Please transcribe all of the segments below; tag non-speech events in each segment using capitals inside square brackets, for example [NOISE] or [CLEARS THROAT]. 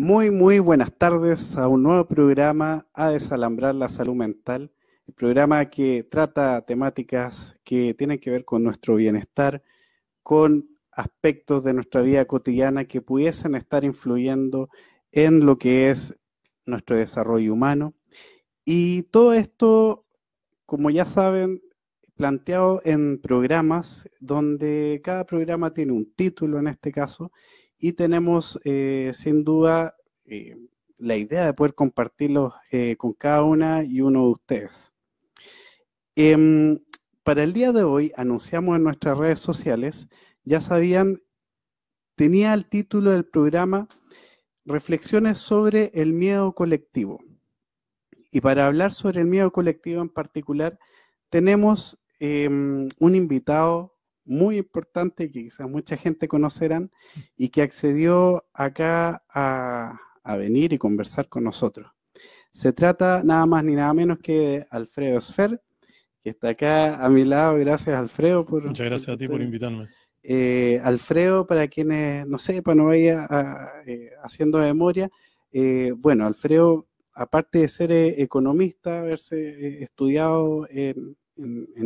Muy, muy buenas tardes a un nuevo programa a desalambrar la salud mental, el programa que trata temáticas que tienen que ver con nuestro bienestar, con aspectos de nuestra vida cotidiana que pudiesen estar influyendo en lo que es nuestro desarrollo humano. Y todo esto, como ya saben, planteado en programas donde cada programa tiene un título en este caso y tenemos eh, sin duda eh, la idea de poder compartirlos eh, con cada una y uno de ustedes. Em, para el día de hoy anunciamos en nuestras redes sociales, ya sabían, tenía el título del programa Reflexiones sobre el miedo colectivo. Y para hablar sobre el miedo colectivo en particular, tenemos em, un invitado muy importante que quizás mucha gente conocerán y que accedió acá a, venir y conversar con nosotros. Se trata nada más ni nada menos que de Alfredo Sfer, que está acá a mi lado. Gracias, Alfredo. Por, Muchas gracias a ti por invitarme. Eh, Alfredo, para quienes no sepan, no vaya ah, eh, haciendo memoria, eh, bueno, Alfredo, aparte de ser economista, haberse estudiado en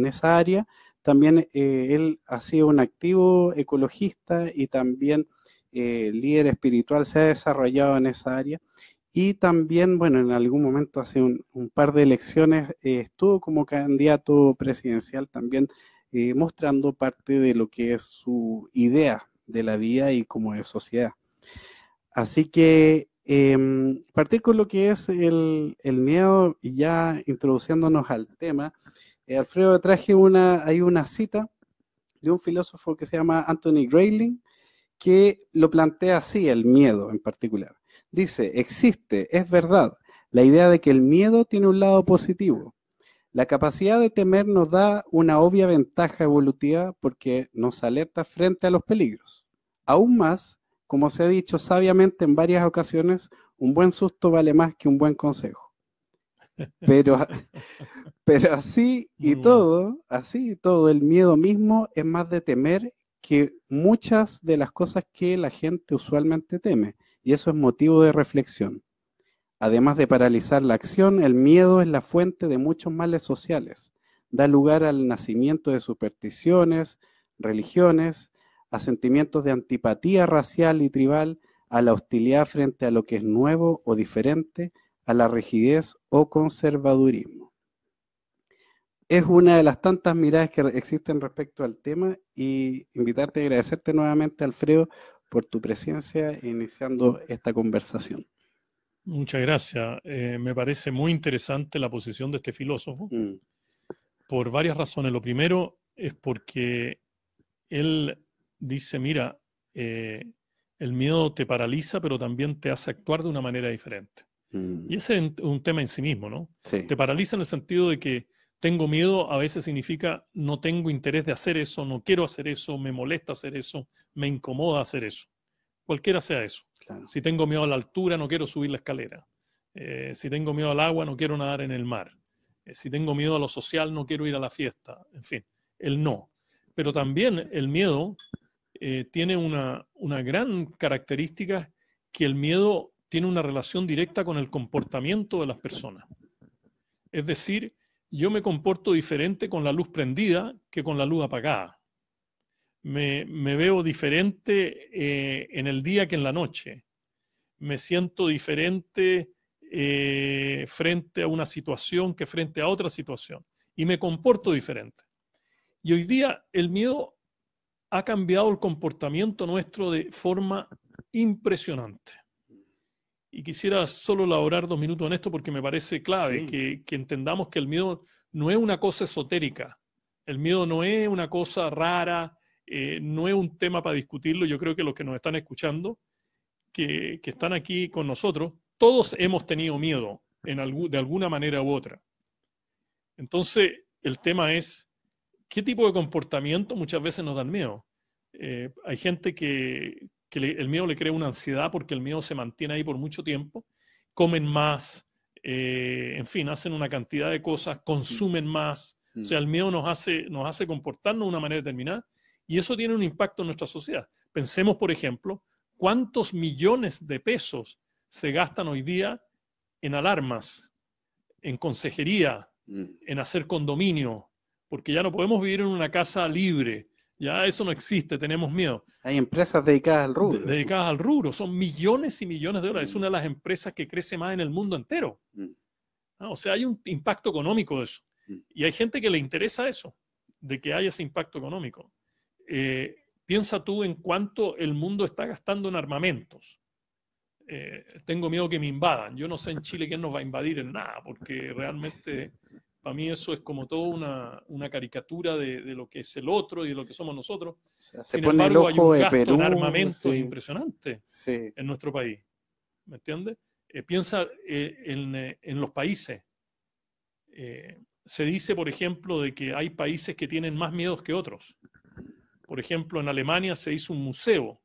esa área, también eh, él ha sido un activo ecologista y también eh, líder espiritual, se ha desarrollado en esa área. Y también, bueno, en algún momento, hace un, par de elecciones, eh, estuvo como candidato presidencial también, mostrando parte de lo que es su idea de la vida y como de sociedad. Así que em, partir con lo que es el, el miedo y ya introduciéndonos al tema, eh, Alfredo, traje una, hay una cita de un filósofo que se llama Anthony Grayling, que lo plantea así, el miedo en particular. Dice, existe, es verdad, la idea de que el miedo tiene un lado positivo. La capacidad de temer nos da una obvia ventaja evolutiva porque nos alerta frente a los peligros. Aún más, como se ha dicho sabiamente en varias ocasiones, un buen susto vale más que un buen consejo. Pero, [LAUGHS] pero así y mm. todo, así y todo, el miedo mismo es más de temer que muchas de las cosas que la gente usualmente teme. Y eso es motivo de reflexión. Además de paralizar la acción, el miedo es la fuente de muchos males sociales. Da lugar al nacimiento de supersticiones, religiones, a sentimientos de antipatía racial y tribal, a la hostilidad frente a lo que es nuevo o diferente, a la rigidez o conservadurismo. Es una de las tantas miradas que existen respecto al tema y invitarte a agradecerte nuevamente, Alfredo, por tu presencia iniciando esta conversación. Muchas gracias. Eh, me parece muy interesante la posición de este filósofo mm. por varias razones. Lo primero es porque él dice, mira, eh, el miedo te paraliza, pero también te hace actuar de una manera diferente. Y mm. ese es un tema en sí mismo, ¿no? Te paraliza en el sentido de que tengo miedo a veces significa no tengo interés de hacer eso, no quiero hacer eso, me molesta hacer eso, me incomoda hacer eso. Cualquiera sea eso. Si tengo miedo a la altura, no quiero subir la escalera. Eh, si tengo miedo al agua, no quiero nadar en el mar. Eh, si tengo miedo a lo social, no quiero ir a la fiesta. En fin, el no. Pero también el miedo eh, tiene una, una gran característica que el miedo tiene una relación directa con el comportamiento de las personas. Es decir, yo me comporto diferente con la luz prendida que con la luz apagada. Me, veo diferente eh, en el día que en la noche. Me siento diferente eh, frente a una situación que frente a otra situación. Y me comporto diferente. Y hoy día el miedo ha cambiado el comportamiento nuestro de forma impresionante y quisiera solo elaborar dos minutos en esto porque me parece clave que, entendamos que el miedo no es una cosa esotérica, el miedo no es una cosa rara, eh, no es un tema para discutirlo. Yo creo que los que nos están escuchando, que, están aquí con nosotros, todos hemos tenido miedo de alguna manera u otra. Entonces, el tema es, ¿qué tipo de comportamiento muchas veces nos dan miedo? Eh, hay gente que, que el miedo le crea una ansiedad porque el miedo se mantiene ahí por mucho tiempo, comen más, eh, en fin, hacen una cantidad de cosas, consumen más. O sea, el miedo nos hace, nos hace comportarnos de una manera determinada y eso tiene un impacto en nuestra sociedad. Pensemos, por ejemplo, cuántos millones de pesos se gastan hoy día en alarmas, en consejería, mm. en hacer condominio, porque ya no podemos vivir en una casa libre, ya eso no existe, tenemos miedo. Hay empresas dedicadas al rubro. dedicadas al rubro, son millones y millones de dólares. Es una de las empresas que crece más en el mundo entero. Mm. Ah, o sea, hay un impacto económico de eso. Mm. Y hay gente que le interesa eso, de que haya ese impacto económico. Eh, piensa tú en cuánto el mundo está gastando en armamentos. Eh, tengo miedo que me invadan. Yo no sé en Chile quién nos va a invadir en nada, porque realmente para mí eso es como toda una, caricatura de, lo que es el otro y de lo que somos nosotros. Sin embargo, hay un armamento impresionante en nuestro país. ¿Me entiendes? Eh, piensa eh, eh, en, los países. se dice, por ejemplo, de que hay países que tienen más miedos que otros. Por ejemplo, en Alemania se hizo un museo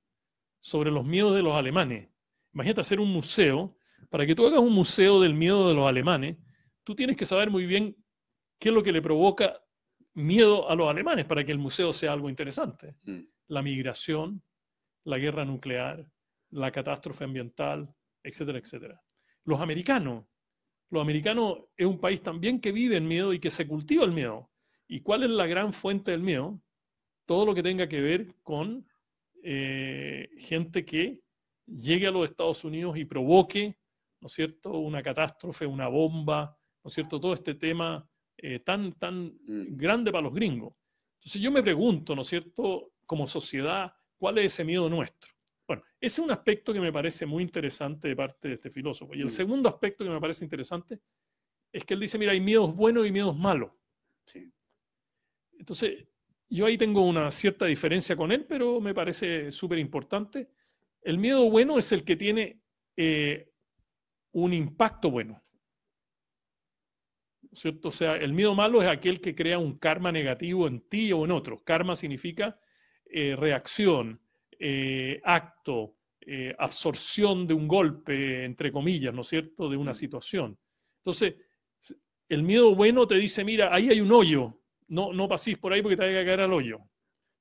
sobre los miedos de los alemanes. Imagínate hacer un museo. Para que tú hagas un museo del miedo de los alemanes, tú tienes que saber muy bien ¿Qué es lo que le provoca miedo a los alemanes para que el museo sea algo interesante? Mm. La migración, la guerra nuclear, la catástrofe ambiental, etcétera, etcétera. Los americanos. Los americanos es un país también que vive en miedo y que se cultiva el miedo. ¿Y cuál es la gran fuente del miedo? Todo lo que tenga que ver con eh, gente que llegue a los Estados Unidos y provoque, ¿no es cierto?, una catástrofe, una bomba, ¿no es cierto?, todo este tema eh, tan, tan mm. grande para los gringos. Entonces yo me pregunto, ¿no es cierto?, como sociedad, ¿cuál es ese miedo nuestro? Bueno, ese es un aspecto que me parece muy interesante de parte de este filósofo. Y el mm. segundo aspecto que me parece interesante es que él dice, mira, hay miedos buenos y miedos malos. Entonces, yo ahí tengo una cierta diferencia con él, pero me parece súper importante. El miedo bueno es el que tiene eh, un impacto bueno. ¿cierto? O sea, el miedo malo es aquel que crea un karma negativo en ti o en otros. Karma significa eh, reacción, eh, acto, eh, absorción de un golpe, entre comillas, ¿no es cierto?, de una situación. Entonces, el miedo bueno te dice, mira, ahí hay un hoyo, no, no pasís por ahí porque te va a caer al hoyo.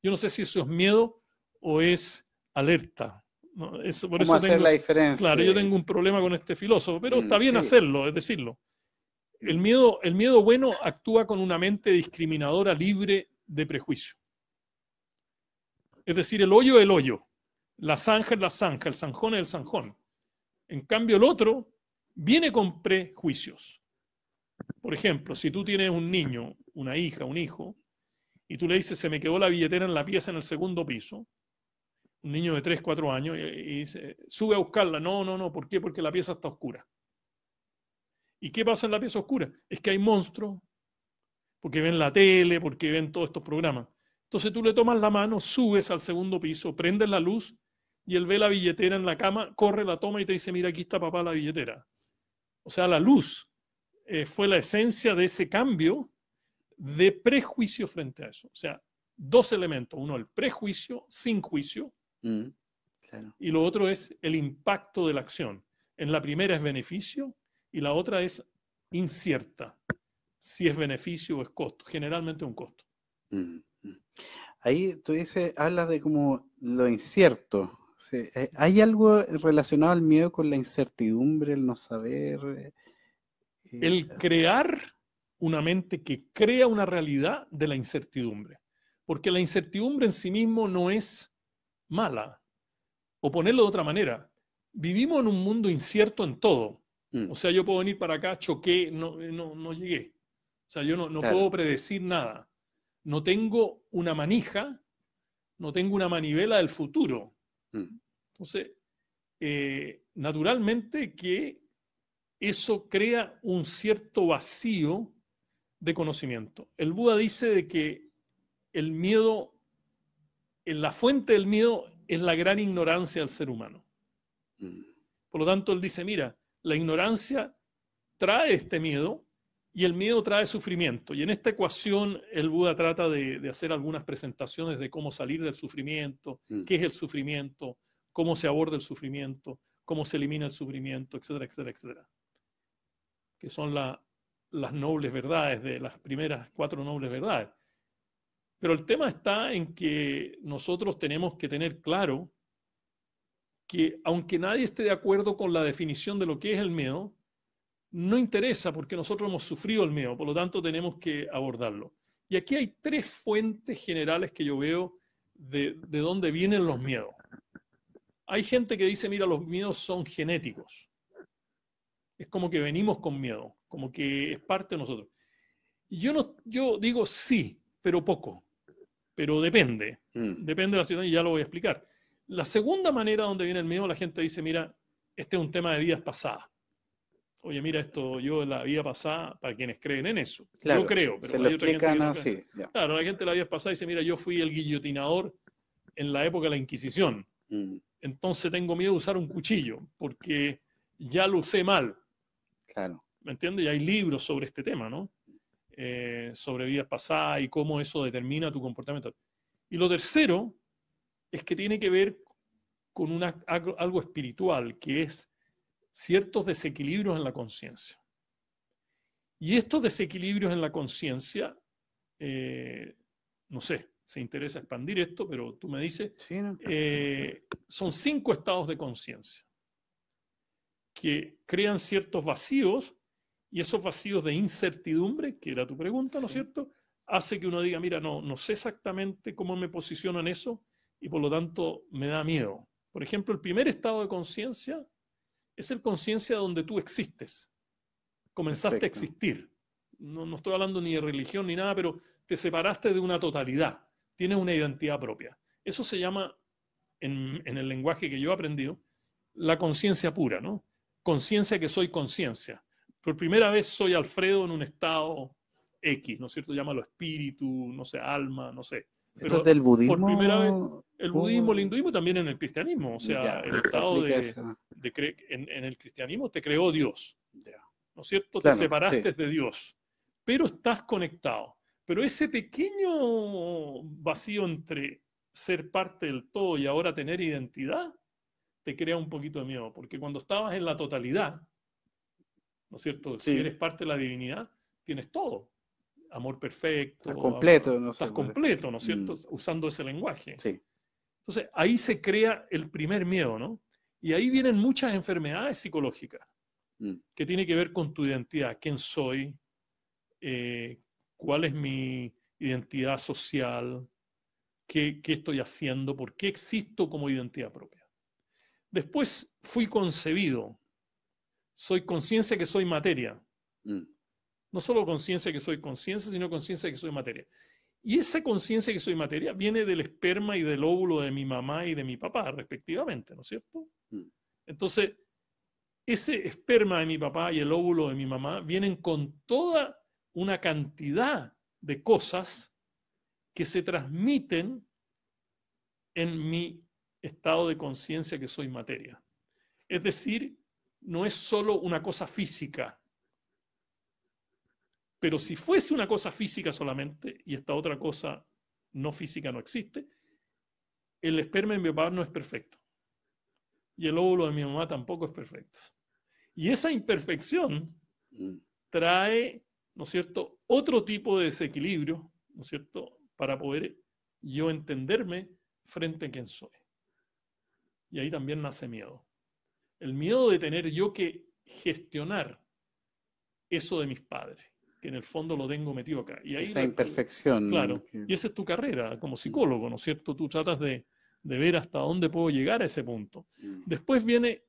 Yo no sé si eso es miedo o es alerta. hacer la diferencia? Claro, yo tengo un problema con este filósofo, pero mm, está bien hacerlo, es decirlo. El miedo, el miedo bueno actúa con una mente discriminadora libre de prejuicio. Es decir, el hoyo es el hoyo, la zanja es la zanja, el zanjón es el zanjón. En cambio, el otro viene con prejuicios. Por ejemplo, si tú tienes un niño, una hija, un hijo, y tú le dices, se me quedó la billetera en la pieza en el segundo piso, un niño de 3, 4 años, y, dice, sube a buscarla. No, no, no, ¿por qué? Porque la pieza está oscura. ¿Y qué pasa en la pieza oscura? Es que hay monstruos, porque ven la tele, porque ven todos estos programas. Entonces tú le tomas la mano, subes al segundo piso, prendes la luz y él ve la billetera en la cama, corre, la toma y te dice, mira, aquí está papá la billetera. O sea, la luz eh, fue la esencia de ese cambio de prejuicio frente a eso. O sea, dos elementos. Uno, el prejuicio sin juicio. Mm, y lo otro es el impacto de la acción. En la primera es beneficio, y la otra es incierta, si es beneficio o es costo, generalmente un costo. Mm, mm. Ahí tú dices, hablas de como lo incierto. Eh, ¿Hay algo relacionado al miedo con la incertidumbre, el no saber? Eh, el eh? crear una mente que crea una realidad de la incertidumbre. Porque la incertidumbre en sí mismo no es mala. O ponerlo de otra manera, vivimos en un mundo incierto en todo. Mm. O sea, yo puedo venir para acá, choqué, no, eh, llegué. O sea, yo no, puedo predecir nada. No tengo una manija, no tengo una manivela del futuro. Mm. Entonces, eh, naturalmente que eso crea un cierto vacío de conocimiento. El Buda dice de que el miedo, la fuente del miedo es la gran ignorancia del ser humano. Mm. Por lo tanto, él dice, mira, la ignorancia trae este miedo y el miedo trae sufrimiento. Y en esta ecuación el Buda trata de, hacer algunas presentaciones de cómo salir del sufrimiento, mm. qué es el sufrimiento, cómo se aborda el sufrimiento, cómo se elimina el sufrimiento, etcétera, etcétera, etcétera. Que son las nobles verdades, de las primeras cuatro nobles verdades. Pero el tema está en que nosotros tenemos que tener claro que aunque nadie esté de acuerdo con la definición de lo que es el miedo, no interesa porque nosotros hemos sufrido el miedo, por lo tanto tenemos que abordarlo. Y aquí hay tres fuentes generales que yo veo de, dónde vienen los miedos. Hay gente que dice, mira, los miedos son genéticos. Es como que venimos con miedo, como que es parte de nosotros. Y yo, no, yo digo sí, pero poco, pero depende, mm. depende de la situación y ya lo voy a explicar. La segunda manera donde viene el miedo, la gente dice, mira, este es un tema de vidas pasadas. Oye, mira, esto yo en la vida pasada, para quienes creen en eso, yo creo, pero Claro, la gente la vida pasada dice, mira, yo fui el guillotinador en la época de la Inquisición. Mm. Entonces tengo miedo de usar un cuchillo, porque ya lo usé mal. Claro. ¿Me entiendes? Y hay libros sobre este tema, ¿no? Eh, sobre vidas pasadas y cómo eso determina tu comportamiento. Y lo tercero, es que tiene que ver con una, algo espiritual, que es ciertos desequilibrios en la conciencia. Y estos desequilibrios en la conciencia, eh, no sé, se interesa expandir esto, pero tú me dices, eh, son cinco estados de conciencia que crean ciertos vacíos y esos vacíos de incertidumbre, que era tu pregunta, ¿no es cierto? Hace que uno diga, mira, no, no sé exactamente cómo me posiciono en eso, y por lo tanto me da miedo. Por ejemplo, el primer estado de conciencia es el conciencia donde tú existes. Comenzaste a existir. No, no estoy hablando ni de religión ni nada, pero te separaste de una totalidad. Tienes una identidad propia. Eso se llama, en, en el lenguaje que yo he aprendido, la conciencia pura, ¿no? Conciencia que soy conciencia. Por primera vez soy Alfredo en un estado X, ¿no es cierto? Llámalo espíritu, no sé, alma, no sé. Pero del budismo. Por primera vez, el budismo, el hinduismo también en el cristianismo. O sea, el estado de, en, el cristianismo te creó Dios. ¿No es cierto? te separaste de Dios, pero estás conectado. Pero ese pequeño vacío entre ser parte del todo y ahora tener identidad, te crea un poquito de miedo, porque cuando estabas en la totalidad, ¿no es cierto? Si eres parte de la divinidad, tienes todo amor perfecto. Estás completo, ¿no? Estás pues, completo, ¿no es mm. cierto? Usando ese lenguaje. Sí. Entonces, ahí se crea el primer miedo, ¿no? Y ahí vienen muchas enfermedades psicológicas mm. que tiene que ver con tu identidad, quién soy, eh, cuál es mi identidad social, qué, estoy haciendo, por qué existo como identidad propia. Después fui concebido. Soy conciencia que soy materia. Mm. No solo conciencia que soy conciencia, sino conciencia que soy materia. Y esa conciencia que soy materia viene del esperma y del óvulo de mi mamá y de mi papá, respectivamente, ¿no es cierto? Mm. Entonces, ese esperma de mi papá y el óvulo de mi mamá vienen con toda una cantidad de cosas que se transmiten en mi estado de conciencia que soy materia. Es decir, no es solo una cosa física, pero si fuese una cosa física solamente y esta otra cosa no física no existe, el esperma de mi papá no es perfecto. Y el óvulo de mi mamá tampoco es perfecto. Y esa imperfección mm. trae, ¿no es cierto?, otro tipo de desequilibrio, ¿no es cierto?, para poder yo entenderme frente a quién soy. Y ahí también nace miedo. El miedo de tener yo que gestionar eso de mis padres que en el fondo lo tengo metido acá. Y ahí Esa imperfección. Claro, y esa es tu carrera como mm. psicólogo, ¿no es cierto? Tú tratas de, ver hasta dónde puedo llegar a ese punto. Mm. Después viene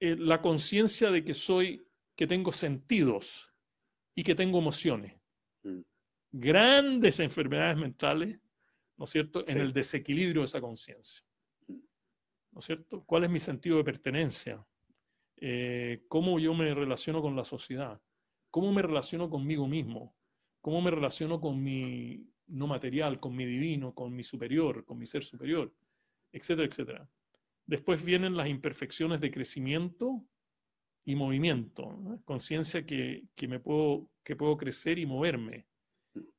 eh, la conciencia de que soy, que tengo sentidos y que tengo emociones. Mm. Grandes enfermedades mentales, ¿no es cierto?, en el desequilibrio de esa conciencia. ¿No es cierto? ¿Cuál es mi sentido de pertenencia? Eh, ¿Cómo yo me relaciono con la sociedad? ¿Cómo me relaciono conmigo mismo? ¿Cómo me relaciono con mi no material, con mi divino, con mi superior, con mi ser superior? Etcétera, etcétera. Después vienen las imperfecciones de crecimiento y movimiento, conciencia que, puedo, que puedo crecer y moverme.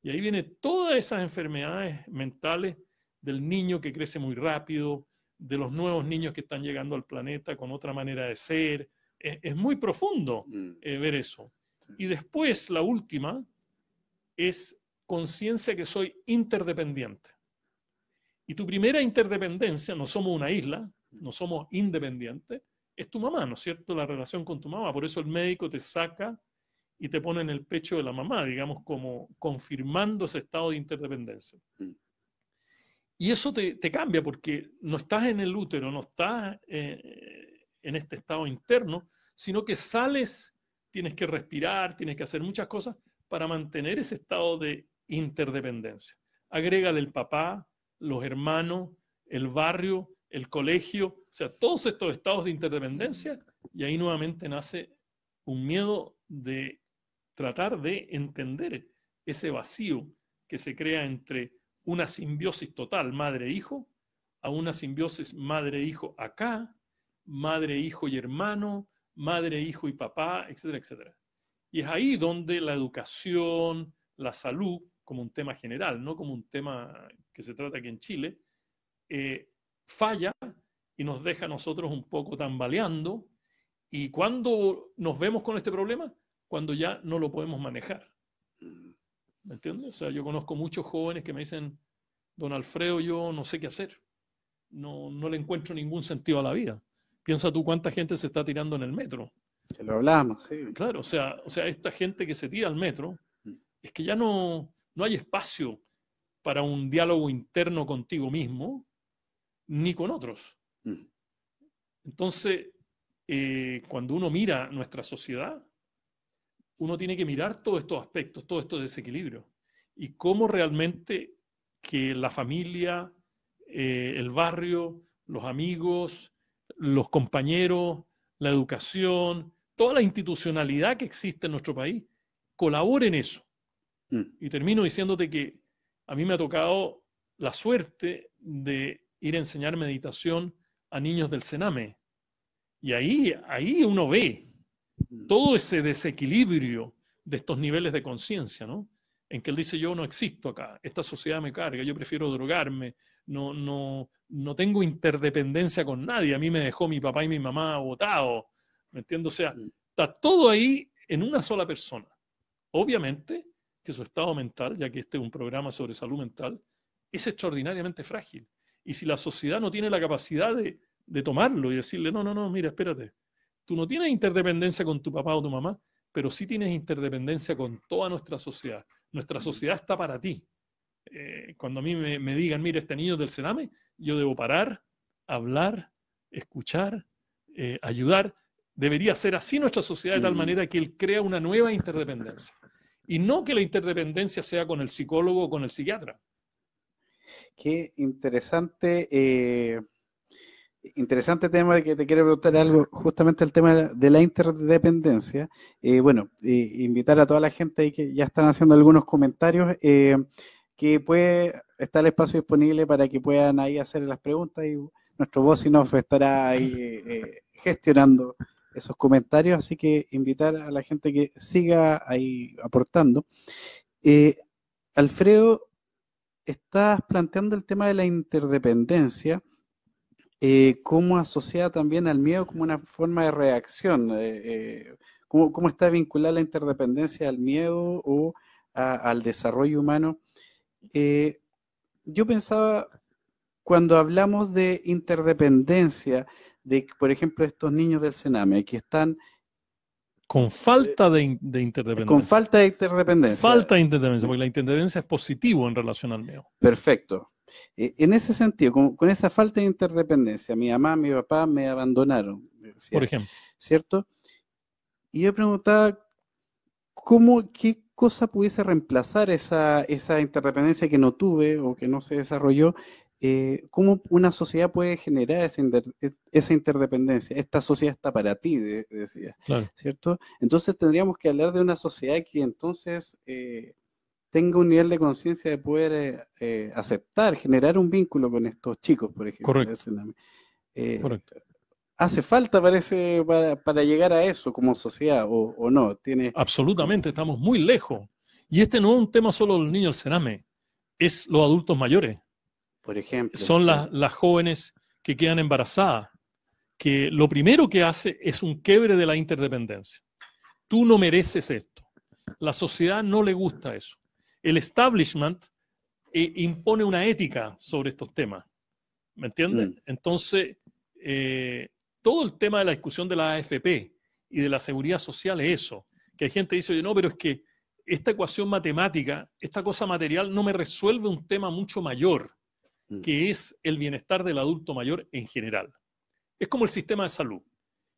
Y ahí vienen todas esas enfermedades mentales del niño que crece muy rápido, de los nuevos niños que están llegando al planeta con otra manera de ser. Es, muy profundo mm. eh, ver eso. Y después, la última, es conciencia que soy interdependiente. Y tu primera interdependencia, no somos una isla, no somos independientes, es tu mamá, ¿no es cierto? La relación con tu mamá. Por eso el médico te saca y te pone en el pecho de la mamá, digamos, como confirmando ese estado de interdependencia. Mm. Y eso te, cambia porque no estás en el útero, no estás eh, en este estado interno, sino que sales tienes que respirar, tienes que hacer muchas cosas para mantener ese estado de interdependencia. Agrega el papá, los hermanos, el barrio, el colegio, o sea, todos estos estados de interdependencia y ahí nuevamente nace un miedo de tratar de entender ese vacío que se crea entre una simbiosis total madre-hijo e a una simbiosis madre-hijo e acá, madre-hijo y hermano, madre, hijo y papá, etcétera, etcétera. Y es ahí donde la educación, la salud, como un tema general, no como un tema que se trata aquí en Chile, eh, falla y nos deja a nosotros un poco tambaleando. ¿Y cuando nos vemos con este problema? Cuando ya no lo podemos manejar. ¿Me entiendes? O sea, yo conozco muchos jóvenes que me dicen, don Alfredo, yo no sé qué hacer. No, no le encuentro ningún sentido a la vida. Piensa tú cuánta gente se está tirando en el metro. Se lo hablamos, sí. Claro, o sea, o sea, esta gente que se tira al metro, mm. es que ya no, no hay espacio para un diálogo interno contigo mismo ni con otros. Mm. Entonces, eh, cuando uno mira nuestra sociedad, uno tiene que mirar todos estos aspectos, todos estos desequilibrios, y cómo realmente que la familia, eh, el barrio, los amigos, los compañeros, la educación, toda la institucionalidad que existe en nuestro país, colaboren en eso. Mm. Y termino diciéndote que a mí me ha tocado la suerte de ir a enseñar meditación a niños del Sename. Y ahí, ahí uno ve mm. todo ese desequilibrio de estos niveles de conciencia, ¿no? En que él dice, yo no existo acá, esta sociedad me carga, yo prefiero drogarme, no, tengo interdependencia con nadie. A mí me dejó mi papá y mi mamá votados. ¿Me entiendes? O sea, mm. está todo ahí en una sola persona. Obviamente que su estado mental, ya que este es un programa sobre salud mental, es extraordinariamente frágil. Y si la sociedad no tiene la capacidad de, de tomarlo y decirle, no, no, no, mira, espérate, tú no tienes interdependencia con tu papá o tu mamá, pero sí tienes interdependencia con toda nuestra sociedad. Nuestra mm. sociedad está para ti. Eh, cuando a mí me, digan, mire, este niño del Sename, yo debo parar, hablar, escuchar, eh, ayudar. Debería ser así nuestra sociedad de tal mm. manera que él crea una nueva interdependencia. Y no que la interdependencia sea con el psicólogo o con el psiquiatra. Qué interesante. Eh, interesante tema que te quiero preguntar algo, justamente el tema de la interdependencia. bueno, invitar a toda la gente que ya están haciendo algunos comentarios que puede estar el espacio disponible para que puedan ahí hacer las preguntas y nuestro voz y nos estará ahí eh, eh, gestionando esos comentarios, así que invitar a la gente que siga ahí aportando. Eh, Alfredo, estás planteando el tema de la interdependencia, cómo asociada también al miedo como una forma de reacción, cómo, está vinculada la interdependencia al miedo o al desarrollo humano eh, yo pensaba, cuando hablamos de interdependencia, de, por ejemplo, estos niños del Sename que están... Con eh, falta de, interdependencia. Con falta de interdependencia. Falta de interdependencia, porque la interdependencia es positivo en relación al mío. Perfecto. E, en ese sentido, con, esa falta de interdependencia, mi mamá, mi papá me abandonaron. Por ejemplo. ¿Cierto? Y yo preguntaba, ¿cómo, qué, cosa pudiese reemplazar esa, esa interdependencia que no tuve o que no se desarrolló, eh, cómo una sociedad puede generar e, esa, interdependencia. Esta sociedad está para ti, decía, ¿cierto? Entonces tendríamos que hablar de una sociedad que entonces eh, tenga un nivel de conciencia de poder eh, aceptar, generar un vínculo con estos chicos, por ejemplo. Correcto hace falta, parece, para, llegar a eso como sociedad, o, no. Tiene... Absolutamente, estamos muy lejos. Y este no es un tema solo de los niños del Sename, es los adultos mayores. Por ejemplo. Son las, jóvenes que quedan embarazadas, que lo primero que hace es un quebre de la interdependencia. Tú no mereces esto. La sociedad no le gusta eso. El establishment eh, impone una ética sobre estos temas. ¿Me entiendes? Mm. Entonces, eh, todo el tema de la discusión de la AFP y de la seguridad social es eso, que hay gente que dice, no, pero es que esta ecuación matemática, esta cosa material no me resuelve un tema mucho mayor, mm. que es el bienestar del adulto mayor en general. Es como el sistema de salud.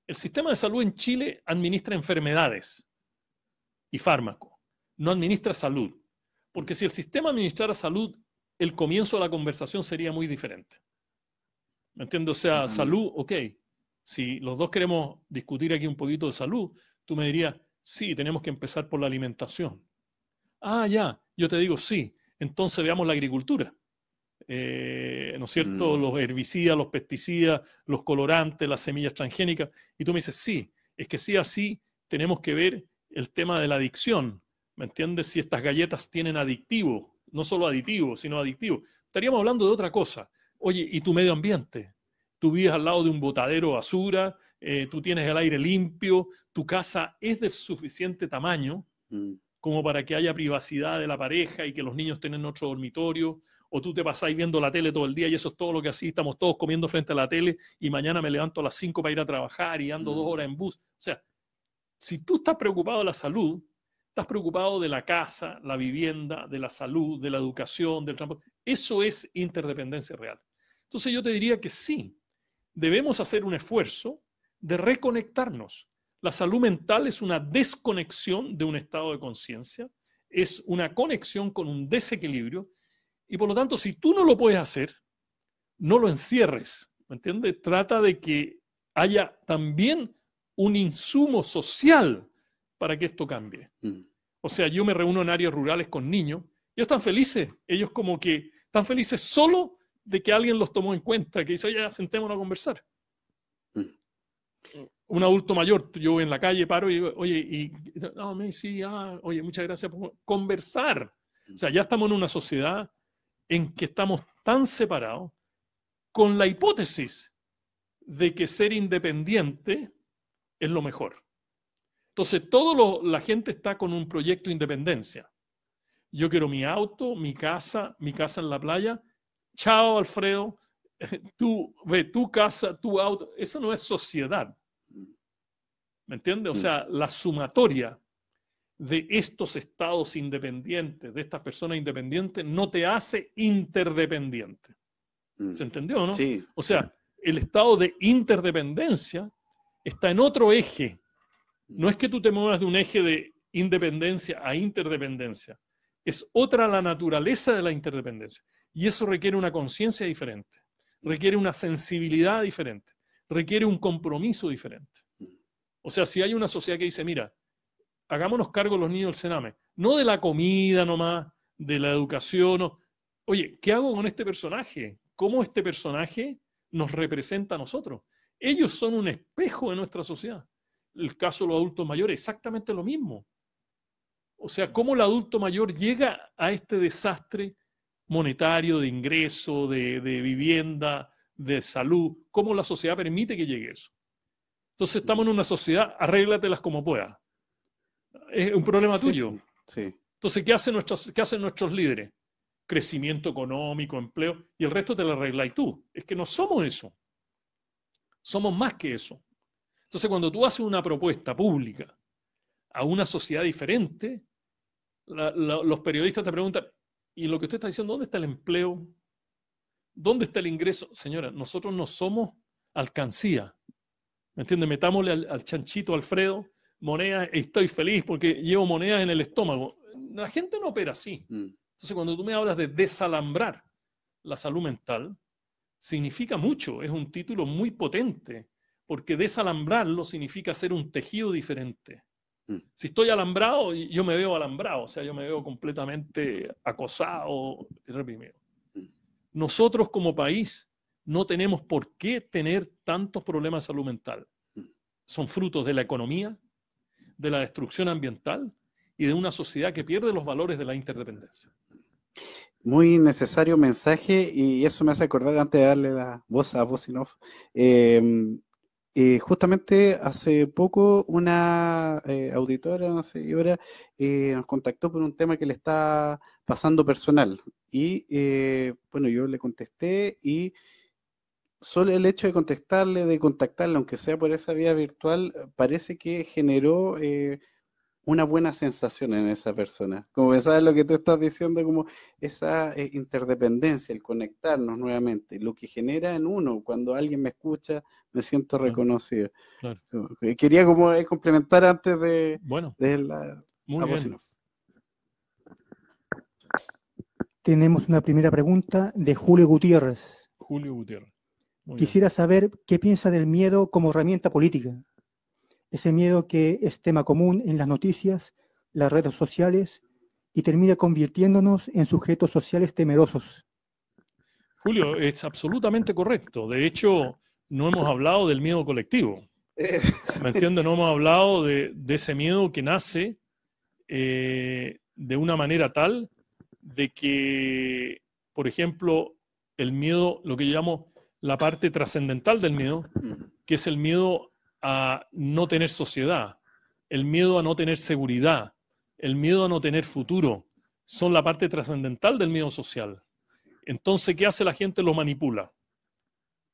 El sistema de salud en Chile administra enfermedades y fármaco, no administra salud. Porque si el sistema administrara salud, el comienzo de la conversación sería muy diferente. ¿Me entiendes? O sea, salud, ok, si los dos queremos discutir aquí un poquito de salud, tú me dirías, sí, tenemos que empezar por la alimentación. Ah, ya, yo te digo, sí, entonces veamos la agricultura. Eh, ¿No es cierto? Mm. Los herbicidas, los pesticidas, los colorantes, las semillas transgénicas. Y tú me dices, sí, es que sí, así tenemos que ver el tema de la adicción. ¿Me entiendes? Si estas galletas tienen adictivo, no solo aditivo, sino adictivo. Estaríamos hablando de otra cosa. Oye, ¿y tu medio ambiente? tú vives al lado de un botadero basura, eh, tú tienes el aire limpio, tu casa es de suficiente tamaño mm. como para que haya privacidad de la pareja y que los niños tengan otro dormitorio, o tú te pasáis viendo la tele todo el día y eso es todo lo que así estamos todos comiendo frente a la tele y mañana me levanto a las 5 para ir a trabajar y ando dos mm. horas en bus. O sea, si tú estás preocupado de la salud, estás preocupado de la casa, la vivienda, de la salud, de la educación, del transporte, eso es interdependencia real. Entonces yo te diría que sí, debemos hacer un esfuerzo de reconectarnos. La salud mental es una desconexión de un estado de conciencia, es una conexión con un desequilibrio y por lo tanto si tú no lo puedes hacer, no lo encierres, ¿me entiendes? Trata de que haya también un insumo social para que esto cambie. Mm. O sea, yo me reúno en áreas rurales con niños, ellos están felices, ellos como que están felices solo de que alguien los tomó en cuenta, que dice, oye, sentémonos a conversar. Mm. Un adulto mayor, yo en la calle paro y digo, oye, y, sí, ah, oye, muchas gracias por conversar. O sea, ya estamos en una sociedad en que estamos tan separados con la hipótesis de que ser independiente es lo mejor. Entonces, toda la gente está con un proyecto de independencia. Yo quiero mi auto, mi casa, mi casa en la playa, Chao, Alfredo, [LAUGHS] tú, ve tu casa, tu auto. Eso no es sociedad. ¿Me entiendes? O mm. sea, la sumatoria de estos estados independientes, de estas personas independientes, no te hace interdependiente. Mm. ¿Se entendió, no? Sí. O sea, el estado de interdependencia está en otro eje. No es que tú te muevas de un eje de independencia a interdependencia. Es otra la naturaleza de la interdependencia. Y eso requiere una conciencia diferente, requiere una sensibilidad diferente, requiere un compromiso diferente. O sea, si hay una sociedad que dice, mira, hagámonos cargo los niños del cename. no de la comida nomás, de la educación, oye, ¿qué hago con este personaje? ¿Cómo este personaje nos representa a nosotros? Ellos son un espejo de nuestra sociedad. El caso de los adultos mayores, exactamente lo mismo. O sea, cómo el adulto mayor llega a este desastre monetario, de ingreso, de, vivienda, de salud, cómo la sociedad permite que llegue eso. Entonces estamos en una sociedad, arréglatelas como puedas. Es un problema tuyo. Sí. Entonces, ¿qué hacen, nuestros, ¿qué hacen nuestros líderes? Crecimiento económico, empleo, y el resto te lo arreglas tú. Es que no somos eso. Somos más que eso. Entonces, cuando tú haces una propuesta pública a una sociedad diferente, los periodistas te preguntan, ¿y lo que usted está diciendo, dónde está el empleo? ¿Dónde está el ingreso? Señora, nosotros no somos alcancía. ¿Me entiende? Metámosle al, al chanchito Alfredo monedas, estoy feliz porque llevo monedas en el estómago. La gente no opera así. Mm. Entonces, cuando tú me hablas de desalambrar la salud mental, significa mucho, es un título muy potente, porque desalambrarlo significa hacer un tejido diferente. Mm. Si estoy alambrado, yo me veo alambrado, o sea, yo me veo completamente acosado y reprimido. Mm. Nosotros como país no tenemos por qué tener tantos problemas de salud mental. Mm. Son frutos de la economía, de la destrucción ambiental y de una sociedad que pierde los valores de la interdependencia. Muy necesario mensaje y eso me hace acordar antes de darle la voz a Vosinov, Eh, eh, justamente hace poco una eh, auditora, una seguidora, eh, nos contactó por un tema que le está pasando personal. Y bueno, yo le contesté y solo el hecho de contestarle, de contactarle aunque sea por esa vía virtual, parece que generó una buena sensación en esa persona. Como sabes lo que tú estás diciendo, como esa eh, interdependencia, el conectarnos nuevamente, lo que genera en uno, cuando alguien me escucha, me siento reconocido. Quería como eh, complementar antes de, la... Muy Tenemos una primera pregunta de Julio Gutiérrez. Julio Gutiérrez. Quisiera saber qué piensa del miedo como herramienta política ese miedo que es tema común en las noticias, las redes sociales y termina convirtiéndonos en sujetos sociales temerosos. Julio, es absolutamente correcto. De hecho, no hemos hablado del miedo colectivo. Eh. ¿Me No hemos hablado de, ese miedo que nace eh, de una manera tal de que, por ejemplo, el miedo, lo que yo llamo la parte trascendental del miedo, que es el miedo a no tener sociedad, el miedo a no tener seguridad, el miedo a no tener futuro, son la parte trascendental del miedo social. Entonces, ¿qué hace la gente? Lo manipula.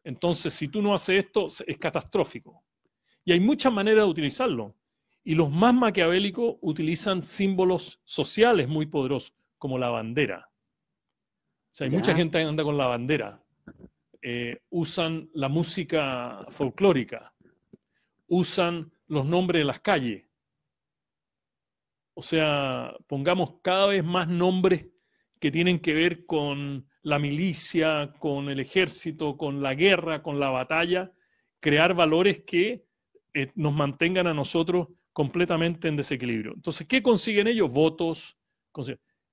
Entonces, si tú no haces esto, es catastrófico. Y hay muchas maneras de utilizarlo. Y los más maquiavélicos utilizan símbolos sociales muy poderosos, como la bandera. O sea, hay mucha gente que anda con la bandera. Eh, usan la música folclórica usan los nombres de las calles. O sea, pongamos cada vez más nombres que tienen que ver con la milicia, con el ejército, con la guerra, con la batalla, crear valores que eh, nos mantengan a nosotros completamente en desequilibrio. Entonces, ¿qué consiguen ellos? Votos.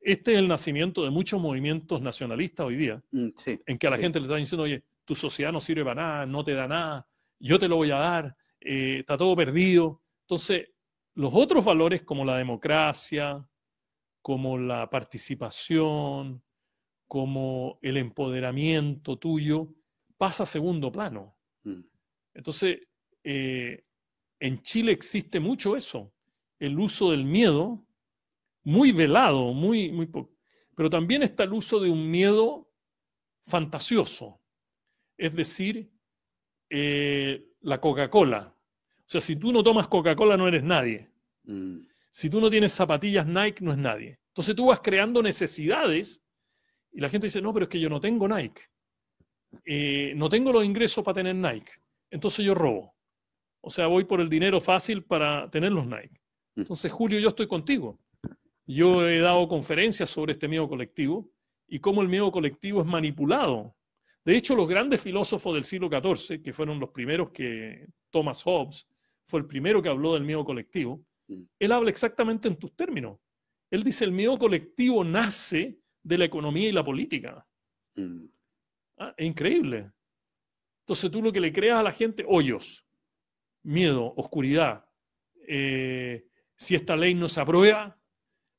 Este es el nacimiento de muchos movimientos nacionalistas hoy día, mm, en que a la gente le están diciendo, oye, tu sociedad no sirve para nada, no te da nada, yo te lo voy a dar, eh, está todo perdido. Entonces, los otros valores como la democracia, como la participación, como el empoderamiento tuyo, pasa a segundo plano. Hmm. Entonces, eh, en Chile existe mucho eso, el uso del miedo, muy velado, muy, muy poco. Pero también está el uso de un miedo fantasioso, es decir, eh, la Coca-Cola o sea, si tú no tomas Coca-Cola no eres nadie. Mm. Si tú no tienes zapatillas Nike no es nadie. Entonces tú vas creando necesidades y la gente dice, no, pero es que yo no tengo Nike. Eh, no tengo los ingresos para tener Nike. Entonces yo robo. O sea, voy por el dinero fácil para tener los Nike. Mm. Entonces, Julio, yo estoy contigo. Yo he dado conferencias sobre este miedo colectivo y cómo el miedo colectivo es manipulado. De hecho, los grandes filósofos del siglo XIV, que fueron los primeros que Thomas Hobbes, fue el primero que habló del miedo colectivo, mm. él habla exactamente en tus términos. Él dice, el miedo colectivo nace de la economía y la política. Mm. Ah, es increíble. Entonces tú lo que le creas a la gente, hoyos, miedo, oscuridad. Eh, si esta ley no se aprueba,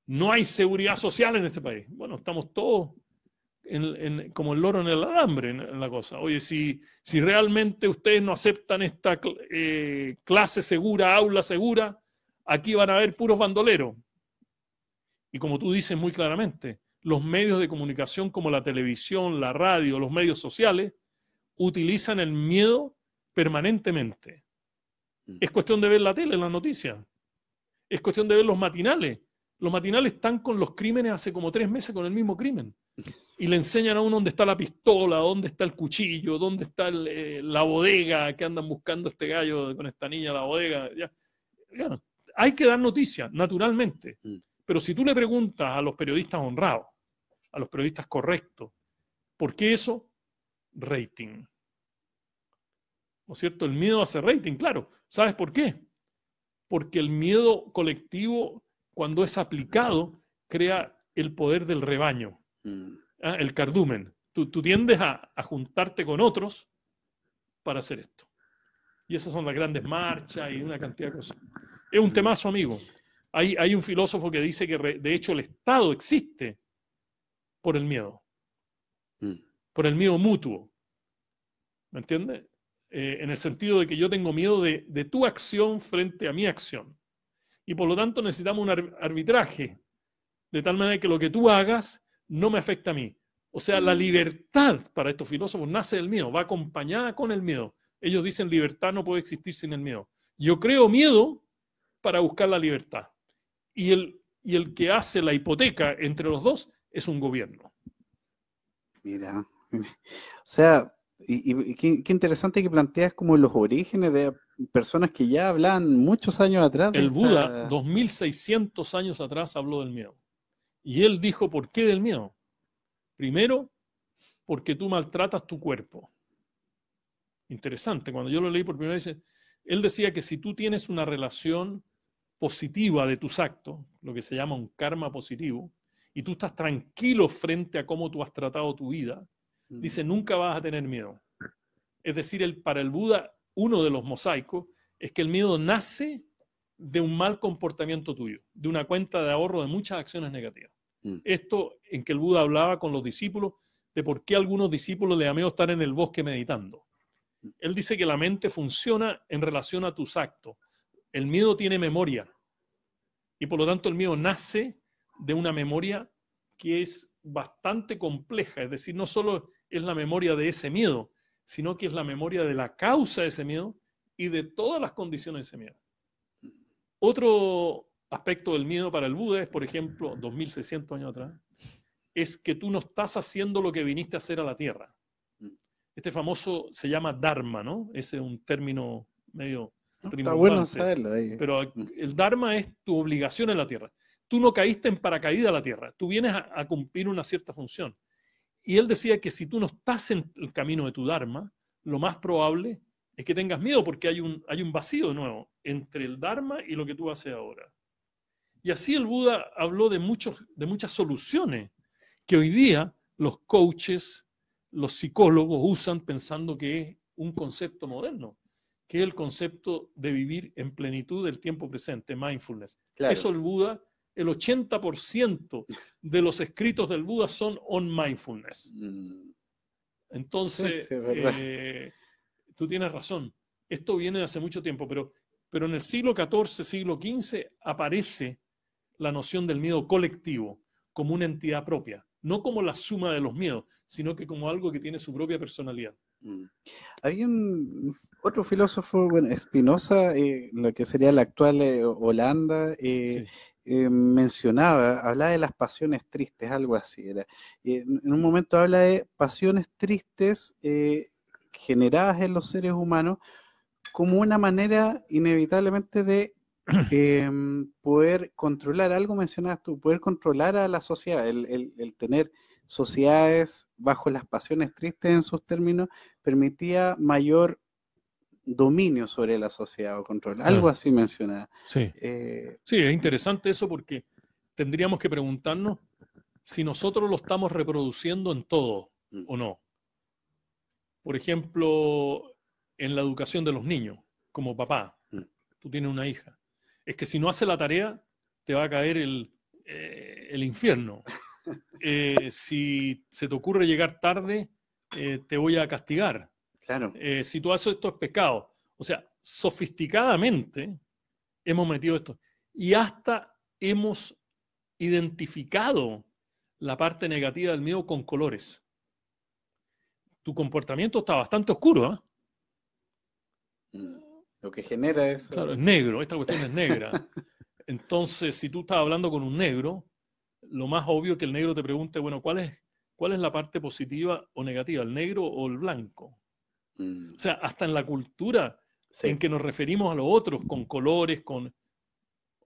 no hay seguridad social en este país. Bueno, estamos todos como el loro en el alambre en, la cosa. Oye, si, si realmente ustedes no aceptan esta eh, clase segura, aula segura, aquí van a haber puros bandoleros. Y como tú dices muy claramente, los medios de comunicación como la televisión, la radio, los medios sociales, utilizan el miedo permanentemente. Mm. Es cuestión de ver la tele, las noticias. Es cuestión de ver los matinales. Los matinales están con los crímenes hace como tres meses con el mismo crimen. [LAUGHS] Y le enseñan a uno dónde está la pistola, dónde está el cuchillo, dónde está eh, la bodega que andan buscando este gallo con esta niña, la bodega. Ya. hay que dar noticias, naturalmente. Mm. Pero si tú le preguntas a los periodistas honrados, a los periodistas correctos, ¿por qué eso? Rating. ¿No es cierto? El miedo hace rating, claro. ¿Sabes por qué? Porque el miedo colectivo cuando es aplicado, crea el poder del rebaño, mm. ¿ah? el cardumen. Tú, tiendes a, juntarte con otros para hacer esto. Y esas son las grandes marchas y una cantidad de cosas. Es un temazo, amigo. Hay, un filósofo que dice que de hecho el Estado existe por el miedo, mm. por el miedo mutuo. ¿Me entiendes? Eh, en el sentido de que yo tengo miedo de tu acción frente a mi acción y por lo tanto necesitamos un arbitraje, de tal manera que lo que tú hagas no me afecta a mí. O sea, la libertad para estos filósofos nace del miedo, va acompañada con el miedo. Ellos dicen libertad no puede existir sin el miedo. Yo creo miedo para buscar la libertad. Y el, y el que hace la hipoteca entre los dos es un gobierno. Mira, [LAUGHS] o sea, qué, interesante que planteas como los orígenes de personas que ya hablan muchos años atrás. El Buda, 2600 años atrás, habló del miedo. Y él dijo, ¿por qué del miedo? Primero, porque tú maltratas tu cuerpo. Interesante, cuando yo lo leí por primera vez, él decía que si tú tienes una relación positiva de tus actos, lo que se llama un karma positivo, y tú estás tranquilo frente a cómo tú has tratado tu vida, mm. dice, nunca vas a tener miedo. Es decir, el, para el Buda, uno de los mosaicos, es que el miedo nace de un mal comportamiento tuyo, de una cuenta de ahorro de muchas acciones negativas. Mm. Esto en que el Buda hablaba con los discípulos de por qué algunos discípulos le miedo estar en el bosque meditando. Él dice que la mente funciona en relación a tus actos. El miedo tiene memoria y por lo tanto el miedo nace de una memoria que es bastante compleja, es decir, no solo es la memoria de ese miedo, sino que es la memoria de la causa de ese miedo y de todas las condiciones de ese miedo. Otro aspecto del miedo para el Buda es, por ejemplo, 2600 años atrás, es que tú no estás haciendo lo que viniste a hacer a la tierra. Este famoso se llama Dharma, ¿no? Ese es un término medio Está bueno saberlo ahí. Pero el Dharma es tu obligación en la tierra. Tú no caíste en paracaídas a la tierra. Tú vienes a cumplir una cierta función. Y él decía que si tú no estás en el camino de tu Dharma, lo más probable es que tengas miedo porque hay un, hay un vacío nuevo entre el Dharma y lo que tú haces ahora. Y así el Buda habló de, muchos, de muchas soluciones que hoy día los coaches, los psicólogos usan pensando que es un concepto moderno, que es el concepto de vivir en plenitud del tiempo presente, mindfulness. Eso el Buda el 80% de los escritos del Buda son on mindfulness. Mm. Entonces, eh, tú tienes razón. Esto viene de hace mucho tiempo, pero, pero en el siglo XIV, siglo XV aparece la noción del miedo colectivo como una entidad propia, no como la suma de los miedos, sino que como algo que tiene su propia personalidad. Mm. Hay un otro filósofo, bueno, Spinoza, eh, lo que sería la actual eh, Holanda, eh, mencionaba, hablaba de las pasiones tristes, algo así era. en un momento habla de pasiones tristes eh, generadas en los seres humanos como una manera inevitablemente de [CLEARS THROAT] em, poder controlar, algo mencionabas tú, poder controlar a la sociedad, el tener sociedades bajo las pasiones tristes en sus términos, permitía mayor dominio sobre la sociedad o control. Algo así mencionada eh, Sí. es interesante eso porque tendríamos que preguntarnos si nosotros lo estamos reproduciendo en todo mm. o no. Por ejemplo, en la educación de los niños, como papá, mm. tú tienes una hija. Es que si no hace la tarea, te va a caer el, eh, infierno. [LAUGHS] Eh, si se te ocurre llegar tarde, te voy a castigar. Claro. Eh, si tú haces esto es pecado. O sea, sofisticadamente hemos metido esto. Y hasta hemos identificado la parte negativa del miedo con colores. Tu comportamiento está bastante oscuro. ¿ah? Mm. Lo que genera eso. Claro, es negro, esta cuestión es negra. [LAUGHS] Entonces, si tú estás hablando con un negro, lo más obvio es que el negro te pregunte, bueno, ¿cuál es, cuál es la parte positiva o negativa, el negro o el blanco? Mm. O sea, hasta en la cultura en que nos referimos a los otros, con colores, con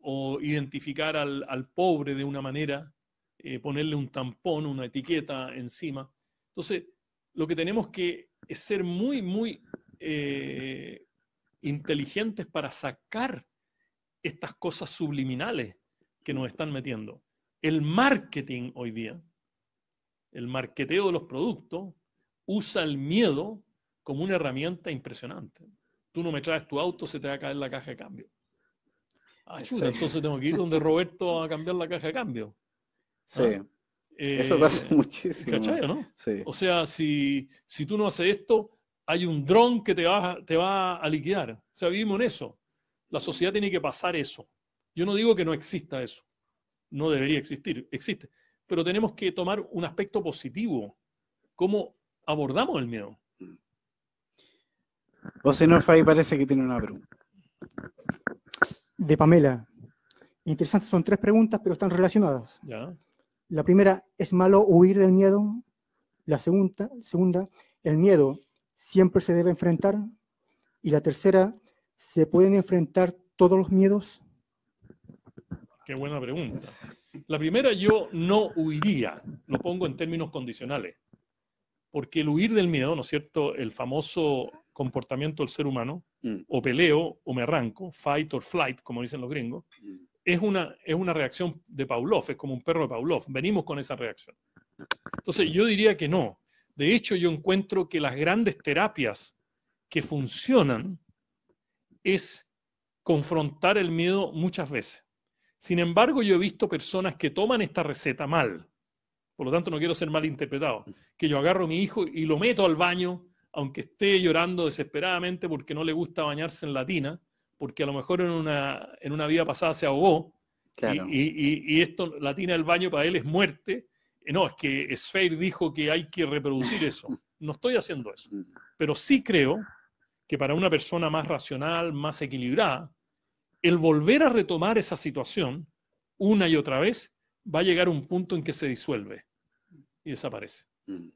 o identificar al, al pobre de una manera, eh, ponerle un tampón, una etiqueta encima. Entonces, lo que tenemos que es ser muy, muy eh, inteligentes para sacar estas cosas subliminales que nos están metiendo. El marketing hoy día, el marketeo de los productos, usa el miedo como una herramienta impresionante. Tú no me traes tu auto, se te va a caer la caja de cambio. Ah, entonces tengo que ir donde Roberto a cambiar la caja de cambio. Sí. Ah. Eh, eso [LAUGHS] muchísimo. ¿Cachai, no? O sea, si, tú no haces esto, hay un dron que te va, te va a liquidar. O sea, vivimos en eso. La sociedad tiene que pasar eso. Yo no digo que no exista eso. No debería existir, existe. Pero tenemos que tomar un aspecto positivo. ¿Cómo abordamos el miedo? José si parece que tiene una pregunta. De Pamela. Interesantes, son tres preguntas, pero están relacionadas. La primera, ¿es malo huir del miedo? La segunda, segunda, ¿el miedo siempre se debe enfrentar? Y la tercera, ¿se pueden enfrentar todos los miedos? Qué buena pregunta. La primera, yo no huiría, lo pongo en términos condicionales, porque el huir del miedo, ¿no es cierto? El famoso comportamiento del ser humano, mm. o peleo o me arranco, fight or flight, como dicen los gringos, mm. es, una, es una reacción de Pavlov, es como un perro de Pavlov, venimos con esa reacción. Entonces yo diría que no. De hecho, yo encuentro que las grandes terapias que funcionan es confrontar el miedo muchas veces. Sin embargo, yo he visto personas que toman esta receta mal. Por lo tanto, no quiero ser mal interpretado. Mm. Que yo agarro a mi hijo y lo meto al baño aunque esté llorando desesperadamente porque no le gusta bañarse en la tina, porque a lo mejor en una, en una vida pasada se ahogó, y, esto, la tina del baño para él es muerte. Eh, no, es que Sphere dijo que hay que reproducir eso. No estoy haciendo eso. Mm. Pero sí creo que para una persona más racional, más equilibrada, el volver a retomar esa situación una y otra vez va a llegar a un punto en que se disuelve y desaparece. Mm.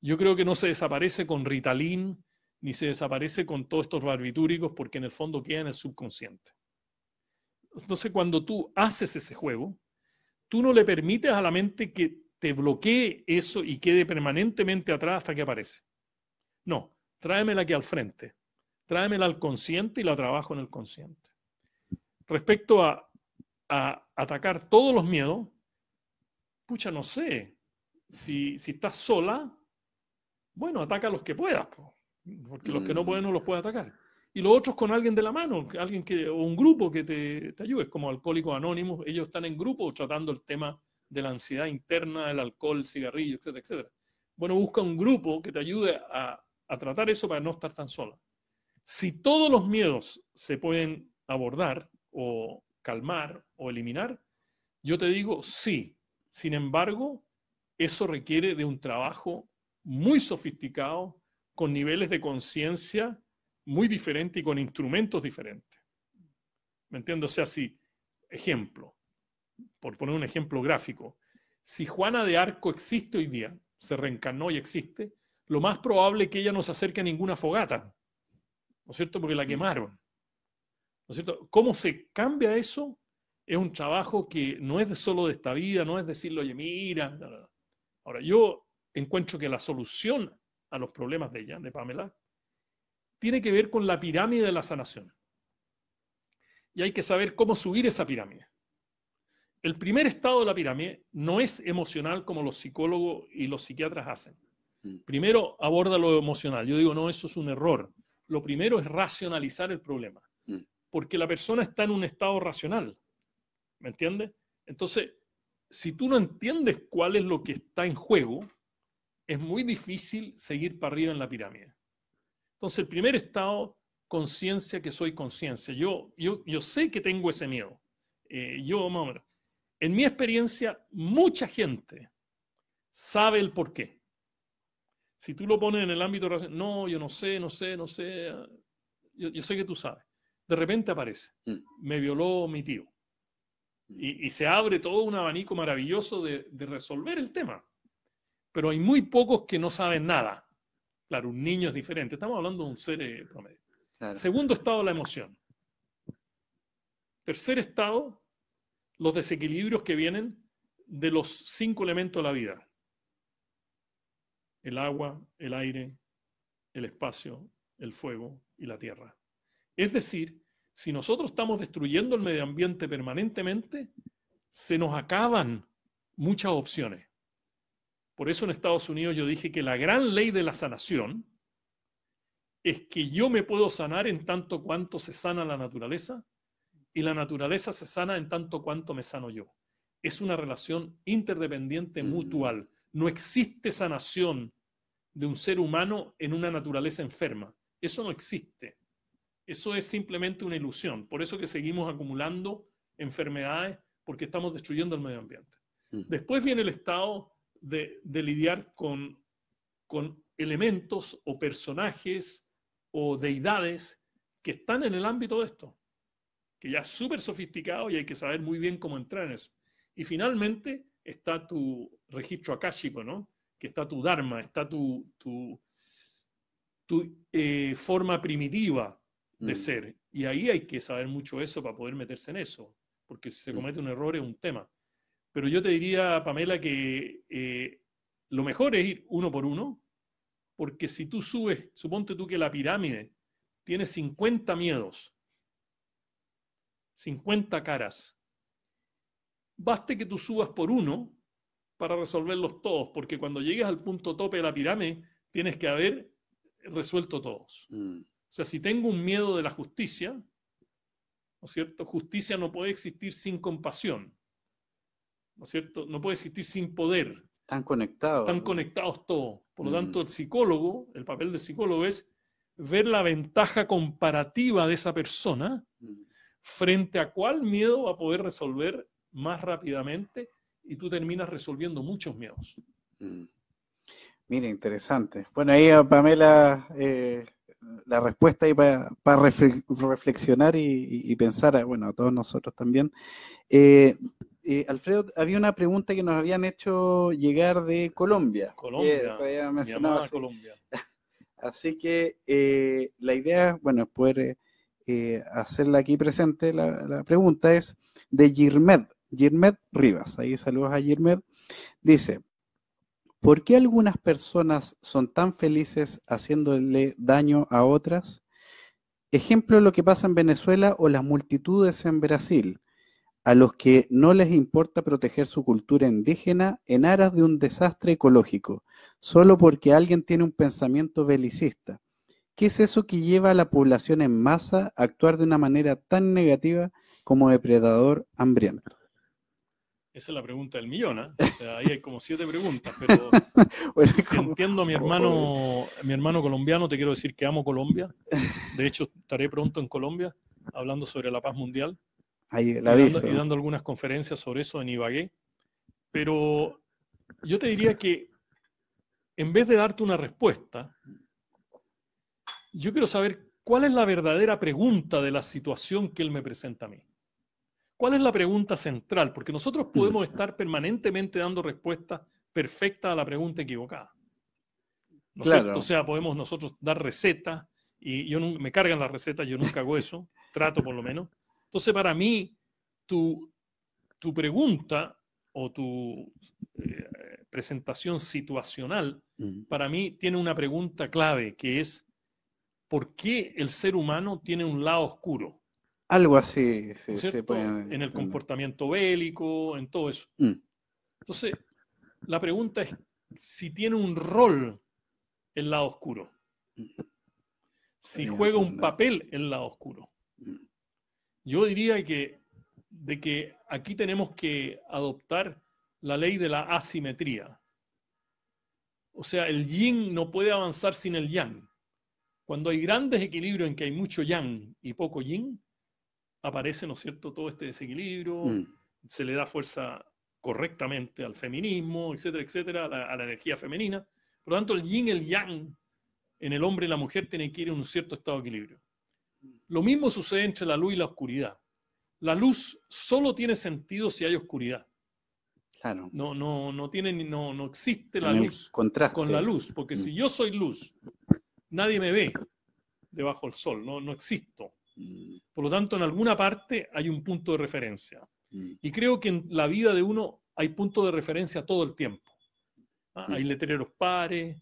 Yo creo que no se desaparece con Ritalin ni se desaparece con todos estos barbitúricos porque en el fondo queda en el subconsciente. Entonces, cuando tú haces ese juego, tú no le permites a la mente que te bloquee eso y quede permanentemente atrás hasta que aparece. No, tráemela aquí al frente, tráemela al consciente y la trabajo en el consciente. Respecto a, atacar todos los miedos, pucha, no sé, si, si estás sola, bueno, ataca a los que puedas, porque los que no mm. pueden no los puede atacar. Y los otros con alguien de la mano, alguien que, o un grupo que te, ayude, como Alcohólicos Anónimos, ellos están en grupo tratando el tema de la ansiedad interna, el alcohol, el cigarrillo, etcétera, etcétera. Bueno, busca un grupo que te ayude a, a tratar eso para no estar tan sola. Si todos los miedos se pueden abordar o calmar o eliminar, yo te digo sí. Sin embargo, eso requiere de un trabajo muy sofisticado, con niveles de conciencia muy diferentes y con instrumentos diferentes. ¿Me entiendo? O sea, si, ejemplo, por poner un ejemplo gráfico, si Juana de Arco existe hoy día, se reencarnó y existe, lo más probable es que ella no se acerque a ninguna fogata, ¿no es cierto? Porque la quemaron. ¿No es cierto? ¿Cómo se cambia eso? Es un trabajo que no es solo de esta vida, no es decirlo oye, mira. Ahora, yo encuentro que la solución a los problemas de ella, de Pamela, tiene que ver con la pirámide de la sanación. Y hay que saber cómo subir esa pirámide. El primer estado de la pirámide no es emocional como los psicólogos y los psiquiatras hacen. Mm. Primero aborda lo emocional. Yo digo, no, eso es un error. Lo primero es racionalizar el problema, mm. porque la persona está en un estado racional. ¿Me entiendes? Entonces, si tú no entiendes cuál es lo que está en juego, es muy difícil seguir para arriba en la pirámide. Entonces, el primer estado, conciencia que soy conciencia. Yo, yo, yo sé que tengo ese miedo. Eh, yo, En mi experiencia, mucha gente sabe el por qué. Si tú lo pones en el ámbito, no, yo no sé, no sé, no sé, yo, yo sé que tú sabes. De repente aparece, mm. me violó mi tío. Mm. Y, y se abre todo un abanico maravilloso de, de resolver el tema pero hay muy pocos que no saben nada. Claro, un niño es diferente, estamos hablando de un ser eh, promedio. Segundo estado, la emoción. Tercer estado, los desequilibrios que vienen de los cinco elementos de la vida. El agua, el aire, el espacio, el fuego y la tierra. Es decir, si nosotros estamos destruyendo el medio ambiente permanentemente, se nos acaban muchas opciones. Por eso en Estados Unidos yo dije que la gran ley de la sanación es que yo me puedo sanar en tanto cuanto se sana la naturaleza y la naturaleza se sana en tanto cuanto me sano yo. Es una relación interdependiente mm. mutual. No existe sanación de un ser humano en una naturaleza enferma. Eso no existe. Eso es simplemente una ilusión. Por eso que seguimos acumulando enfermedades porque estamos destruyendo el medio ambiente. Mm. Después viene el Estado de, lidiar con, con elementos o personajes o deidades que están en el ámbito de esto, que ya es súper sofisticado y hay que saber muy bien cómo entrar en eso. Y finalmente está tu registro akáshico, ¿no? Que está tu dharma, está tu, tu, eh, forma primitiva de mm. ser. Y ahí hay que saber mucho eso para poder meterse en eso, porque si se mm. comete un error es un tema. Pero yo te diría, Pamela, que eh, lo mejor es ir uno por uno, porque si tú subes, suponte tú que la pirámide tiene 50 miedos, 50 caras, baste que tú subas por uno para resolverlos todos, porque cuando llegues al punto tope de la pirámide, tienes que haber resuelto todos. Mm. O sea, si tengo un miedo de la justicia, ¿no es cierto? Justicia no puede existir sin compasión. ¿no es cierto? No puede existir sin poder. Están conectados. Están conectados todos. Por lo mm. tanto, el psicólogo, el papel del psicólogo es ver la ventaja comparativa de esa persona mm. frente a cuál miedo va a poder resolver más rápidamente y tú terminas resolviendo muchos miedos. Mm. Mira, interesante. Bueno, ahí ah, Pamela, eh, la respuesta ahí para reflexionar y, pensar, ah, bueno, a todos nosotros también. Eh, eh, Alfredo, había una pregunta que nos habían hecho llegar de Colombia. Colombia. así. Colombia. [LAUGHS] Así que eh, la idea, bueno, es poder eh, hacerla aquí presente. La, pregunta es de Girmed, Girmed Rivas. Ahí saludos a Girmed. Dice, ¿por qué algunas personas son tan felices haciéndole daño a otras? Ejemplo lo que pasa en Venezuela o las multitudes en Brasil a los que no les importa proteger su cultura indígena en aras de un desastre ecológico, solo porque alguien tiene un pensamiento belicista. ¿Qué es eso que lleva a la población en masa a actuar de una manera tan negativa como depredador hambriento? Esa es la pregunta del millón, ¿eh? ahí hay como siete preguntas, pero [LAUGHS] entiendo mi hermano, a mi hermano colombiano, te quiero decir que amo Colombia. De hecho, estaré pronto en Colombia hablando sobre la paz mundial la y, dando, algunas conferencias sobre eso en Ibagué. Pero yo te diría que en vez de darte una respuesta, yo quiero saber cuál es la verdadera pregunta de la situación que él me presenta a mí. ¿Cuál es la pregunta central? Porque nosotros mm. podemos estar permanentemente dando respuestas perfectas a la pregunta equivocada. claro. O sea, podemos nosotros dar recetas y yo me cargan las recetas, yo nunca hago eso, trato por lo menos. Entonces, para mí, tu, tu pregunta o tu eh, presentación situacional, para mí tiene una pregunta clave, que es, ¿por qué el ser humano tiene un lado oscuro? Algo así, se puede... En el comportamiento bélico, en todo eso. Mm. Entonces, la pregunta es si tiene un rol el lado oscuro, mm. si juega un papel el lado oscuro. Mm. Yo diría que, de que aquí tenemos que adoptar la ley de la asimetría. O sea, el yin no puede avanzar sin el yang. Cuando hay grandes equilibrios en que hay mucho yang y poco yin, aparece, ¿no es cierto?, todo este desequilibrio, mm. se le da fuerza correctamente al feminismo, etcétera, etcétera, a la, energía femenina. Por lo tanto, el yin, el yang, en el hombre y la mujer tienen que ir en un cierto estado de equilibrio. Lo mismo sucede entre la luz y la oscuridad. La luz solo tiene sentido si hay oscuridad. Claro. No, no, no, tiene, no, no existe la luz con la luz, porque si yo soy luz, nadie me ve debajo del sol, no, no existo. Mm. Por lo tanto, en alguna parte hay un punto de referencia. Mm. Y creo que en la vida de uno hay punto de referencia todo el tiempo. Ah, hay mm. letreros pares,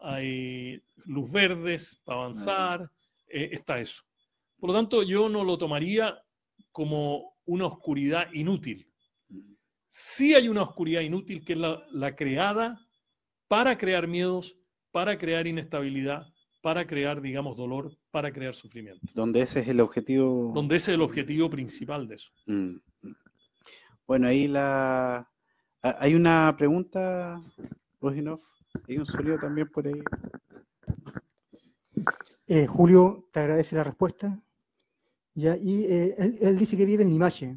hay luz verdes para avanzar, eh, está eso. Por lo tanto, yo no lo tomaría como una oscuridad inútil. Sí hay una oscuridad inútil que es la, creada para crear miedos, para crear inestabilidad, para crear, digamos, dolor, para crear sufrimiento. Donde ese es el objetivo. Donde ese es el objetivo principal de eso. Mm, mm. Bueno, ahí la. Hay una pregunta, Roginov. Hay un sonido también por ahí. Eh, Julio, te agradece la respuesta. Y eh, él, dice que vive en Limache,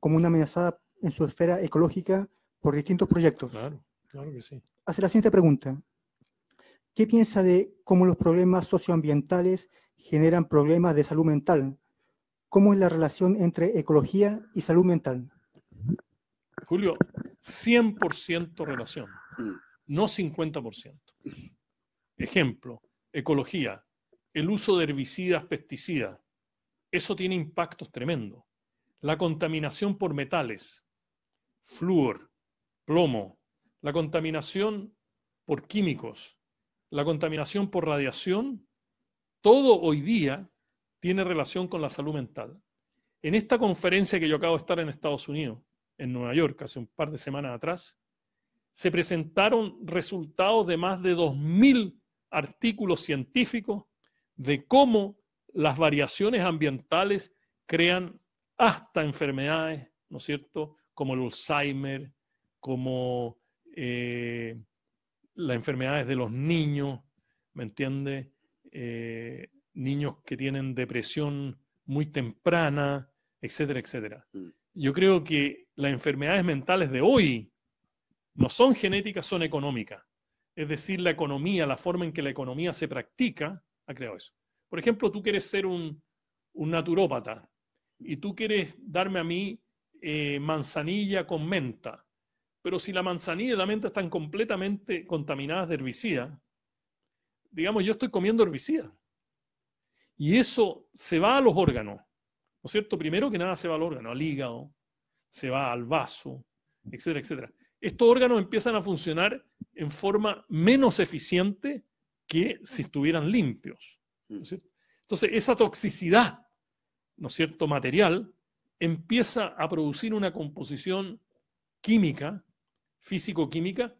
como una amenazada en su esfera ecológica por distintos proyectos. Claro, claro que sí. Hace la siguiente pregunta. ¿Qué piensa de cómo los problemas socioambientales generan problemas de salud mental? ¿Cómo es la relación entre ecología y salud mental? Julio, 100% relación, no 50%. Ejemplo, ecología, el uso de herbicidas, pesticidas, eso tiene impactos tremendos. La contaminación por metales, flúor, plomo, la contaminación por químicos, la contaminación por radiación, todo hoy día tiene relación con la salud mental. En esta conferencia que yo acabo de estar en Estados Unidos, en Nueva York, hace un par de semanas atrás, se presentaron resultados de más de 2.000 artículos científicos de cómo las variaciones ambientales crean hasta enfermedades, ¿no es cierto? Como el Alzheimer, como eh, las enfermedades de los niños, ¿me entiende? Eh, niños que tienen depresión muy temprana, etcétera, etcétera. Mm. Yo creo que las enfermedades mentales de hoy no son genéticas, son económicas. Es decir, la economía, la forma en que la economía se practica, ha creado eso. Por ejemplo, tú quieres ser un, naturópata y tú quieres darme a mí eh, manzanilla con menta. Pero si la manzanilla y la menta están completamente contaminadas de herbicida, digamos, yo estoy comiendo herbicida. Y eso se va a los órganos, ¿no es cierto? Primero que nada se va al órgano, al hígado, se va al vaso, etcétera, etcétera. Estos órganos empiezan a funcionar en forma menos eficiente que si estuvieran limpios. Entonces, esa toxicidad, ¿no cierto?, material, empieza a producir una composición química, físico-química,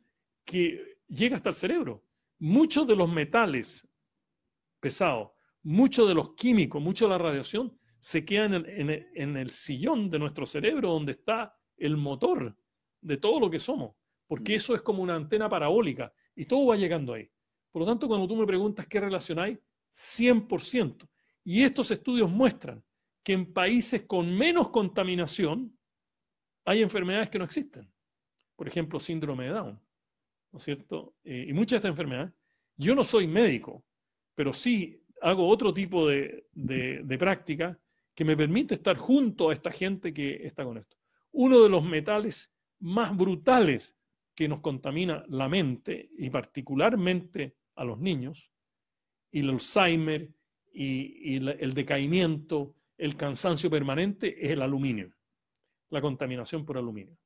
que llega hasta el cerebro. Muchos de los metales pesados, muchos de los químicos, mucha de la radiación, se quedan en, en el sillón de nuestro cerebro donde está el motor de todo lo que somos, porque mm. eso es como una antena parabólica y todo va llegando ahí. Por lo tanto, cuando tú me preguntas qué relación hay, 100%. Y estos estudios muestran que en países con menos contaminación hay enfermedades que no existen. Por ejemplo, síndrome de Down, ¿no es cierto? Eh, y muchas de estas enfermedades. Yo no soy médico, pero sí hago otro tipo de práctica que me permite estar junto a esta gente que está con esto. Uno de los metales más brutales que nos contamina la mente y particularmente a los niños y el Alzheimer y, el decaimiento, el cansancio permanente es el aluminio, la contaminación por aluminio.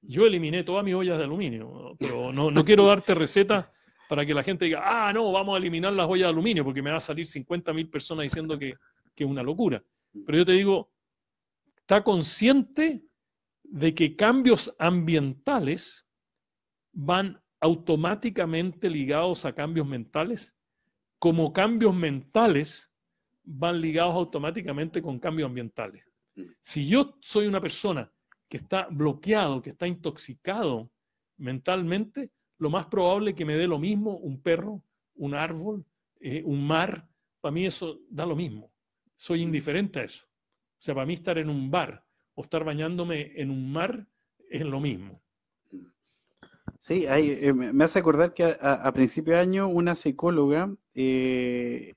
Yo eliminé todas mis ollas de aluminio, pero no, quiero [LAUGHS] darte recetas para que la gente diga, ah, no, vamos a eliminar las ollas de aluminio, porque me va a salir 50.000 personas diciendo que, que es una locura. Pero yo te digo, está consciente de que cambios ambientales van automáticamente ligados a cambios mentales como cambios mentales van ligados automáticamente con cambios ambientales. Si yo soy una persona que está bloqueado, que está intoxicado mentalmente, lo más probable es que me dé lo mismo un perro, un árbol, eh, un mar. Para mí eso da lo mismo. Soy mm. indiferente a eso. O sea, para mí estar en un bar o estar bañándome en un mar es lo mismo. Sí, eh, me hace acordar que a, principio de año una psicóloga eh,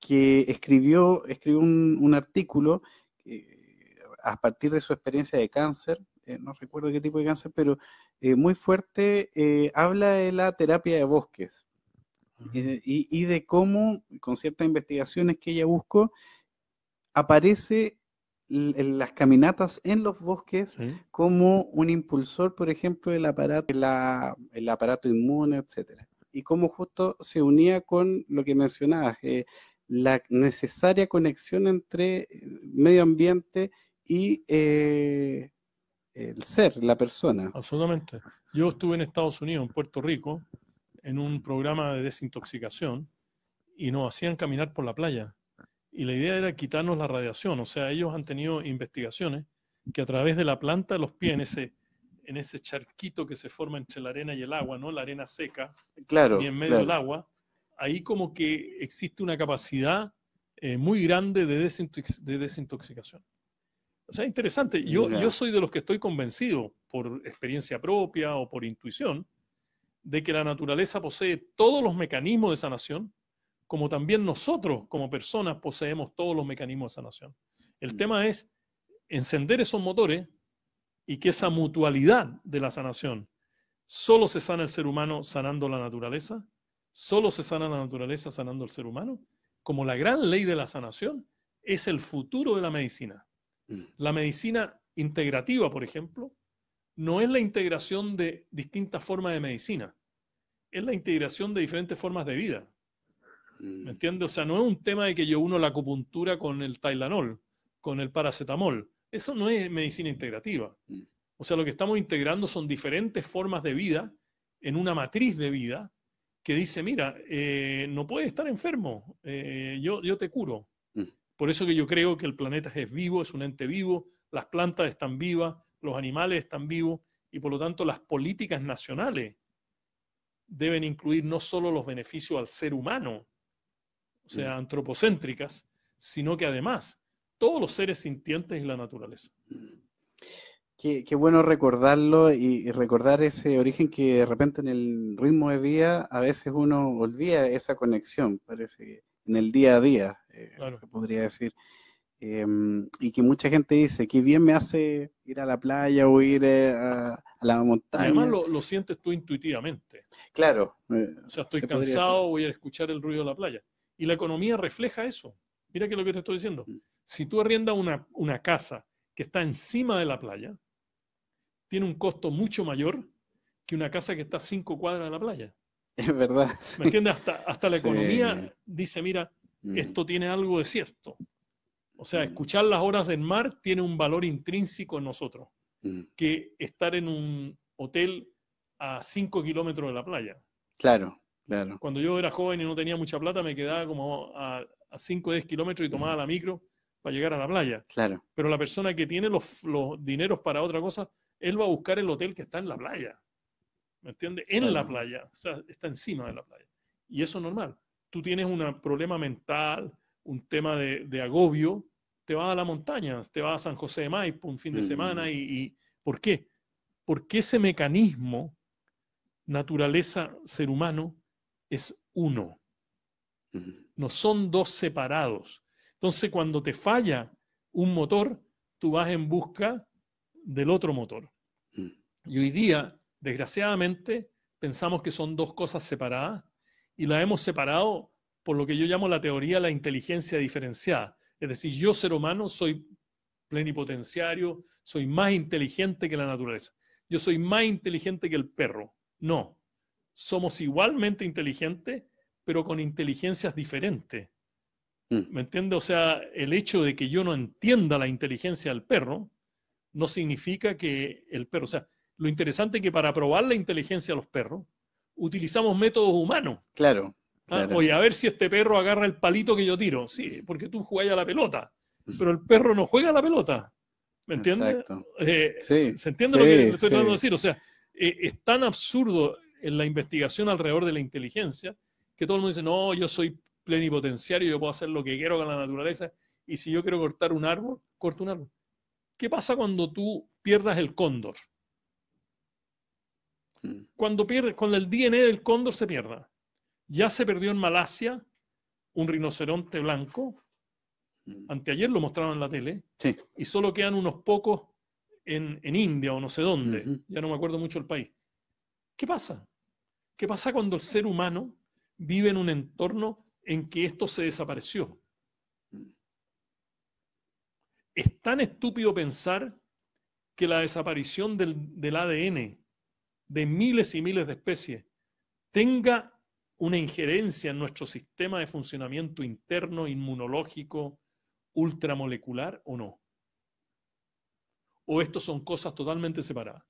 que escribió, escribió un, artículo eh, a partir de su experiencia de cáncer, no recuerdo qué tipo de cáncer, pero muy fuerte, habla de la terapia de bosques y, y de cómo, con ciertas investigaciones que ella buscó, aparece las caminatas en los bosques como un impulsor, por ejemplo, del aparato, el aparato inmune, etcétera. Y cómo justo se unía con lo que mencionabas, eh, la necesaria conexión entre eh, medio ambiente y eh, el ser, la persona. Absolutamente. Yo estuve en Estados Unidos, en Puerto Rico, en un programa de desintoxicación y nos hacían caminar por la playa y la idea era quitarnos la radiación. O sea, ellos han tenido investigaciones que a través de la planta los pies, en ese, en ese charquito que se forma entre la arena y el agua, ¿no? La arena seca y en medio del agua, ahí como que existe una capacidad eh, muy grande de, desintoxicación. O sea, interesante. Yo, yo soy de los que estoy convencido, por experiencia propia o por intuición, de que la naturaleza posee todos los mecanismos de sanación como también nosotros como personas poseemos todos los mecanismos de sanación. El mm. tema es encender esos motores y que esa mutualidad de la sanación, solo se sana el ser humano sanando la naturaleza, solo se sana la naturaleza sanando el ser humano, como la gran ley de la sanación es el futuro de la medicina. Mm. La medicina integrativa, por ejemplo, no es la integración de distintas formas de medicina, es la integración de diferentes formas de vida. Mm. ¿Me entiendes? O sea, no es un tema de que yo uno la acupuntura con el Tylenol, con el paracetamol. Eso no es medicina integrativa. Mm. O sea, lo que estamos integrando son diferentes formas de vida en una matriz de vida que dice, mira, eh, no puedes estar enfermo, eh, yo, yo te curo. Mm. Por eso que yo creo que el planeta es vivo, es un ente vivo, las plantas están vivas, los animales están vivos y por lo tanto las políticas nacionales deben incluir no solo los beneficios al ser humano, o sea, mm. antropocéntricas, sino que además todos los seres sintientes y la naturaleza. Mm. Qué, bueno recordarlo y, recordar ese origen que de repente en el ritmo de vida a veces uno olvida esa conexión, parece en el día a día, eh, se podría decir. Em, y que mucha gente dice, qué bien me hace ir a la playa o ir eh, a, la montaña. Además lo, sientes tú intuitivamente. Claro. Eh, o sea, estoy cansado, voy a escuchar el ruido de la playa. Y la economía refleja eso. Mira que lo que te estoy diciendo. Mm. Si tú arriendas una, casa que está encima de la playa, tiene un costo mucho mayor que una casa que está a cinco cuadras de la playa. Es verdad. ¿Me entiendes? Hasta, hasta la economía dice, mira, mm. esto tiene algo de cierto. O sea, mm. escuchar las horas del mar tiene un valor intrínseco en nosotros, que estar en un hotel a cinco kilómetros de la playa. Claro. Cuando yo era joven y no tenía mucha plata, me quedaba como a, 5 o 10 kilómetros y tomaba la micro para llegar a la playa. Claro. Pero la persona que tiene los, dineros para otra cosa, él va a buscar el hotel que está en la playa. ¿Me entiendes? En la playa. O sea, está encima de la playa. Y eso es normal. Tú tienes un problema mental, un tema de, agobio, te vas a la montaña, te vas a San José de Maipo un fin de semana. Mm. y, ¿Por qué? Porque ese mecanismo, naturaleza, ser humano, es uno. No son dos separados. Entonces, cuando te falla un motor, tú vas en busca del otro motor. Mm. Y hoy día, desgraciadamente, pensamos que son dos cosas separadas y la hemos separado por lo que yo llamo la teoría de la inteligencia diferenciada. Es decir, yo ser humano soy plenipotenciario, soy más inteligente que la naturaleza. Yo soy más inteligente que el perro. No, somos igualmente inteligentes, pero con inteligencias diferentes. Mm. ¿Me entiendes? O sea, el hecho de que yo no entienda la inteligencia del perro no significa que el perro, o sea, lo interesante es que para probar la inteligencia de los perros utilizamos métodos humanos. Claro. ¿Ah? oye, a ver si este perro agarra el palito que yo tiro. Sí, porque tú juegas a la pelota, mm. pero el perro no juega a la pelota. ¿Me entiendes? Eh, ¿Se entiende lo que estoy tratando de decir? O sea, eh, es tan absurdo en la investigación alrededor de la inteligencia, que todo el mundo dice, no, yo soy plenipotenciario, yo puedo hacer lo que quiero con la naturaleza, y si yo quiero cortar un árbol, corto un árbol. ¿Qué pasa cuando tú pierdas el cóndor? Hmm. Cuando pierdes, cuando el DNA del cóndor se pierda. Ya se perdió en Malasia un rinoceronte blanco. Hmm. Anteayer lo mostraron en la tele. Y solo quedan unos pocos en, India o no sé dónde. Ya no me acuerdo mucho el país. ¿Qué pasa? ¿Qué pasa cuando el ser humano vive en un entorno en que esto se desapareció? Es tan estúpido pensar que la desaparición del, ADN de miles y miles de especies tenga una injerencia en nuestro sistema de funcionamiento interno, inmunológico, ultramolecular o no? ¿O esto son cosas totalmente separadas?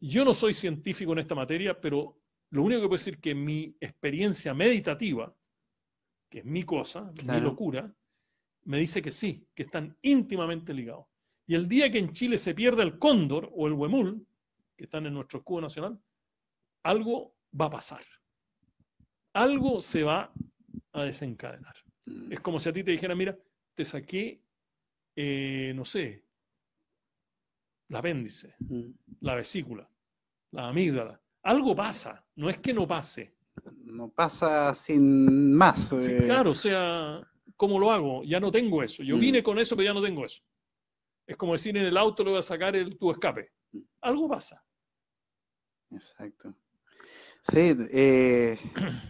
Yo no soy científico en esta materia, pero lo único que puedo decir es que mi experiencia meditativa, que es mi cosa, mi locura, me dice que sí, que están íntimamente ligados. Y el día que en Chile se pierda el cóndor o el huemul, que están en nuestro escudo nacional, algo va a pasar. Algo se va a desencadenar. Mm. Es como si a ti te dijera, mira, te saqué, eh, no sé, el apéndice, mm. la vesícula, la amígdala, algo pasa, no es que no pase. No pasa sin más. Sí, eh. claro, o sea, ¿cómo lo hago? Ya no tengo eso. Yo mm. vine con eso, pero ya no tengo eso. Es como decir, en el auto le voy a sacar el tu escape. Mm. Algo pasa. Exacto. Sí, eh,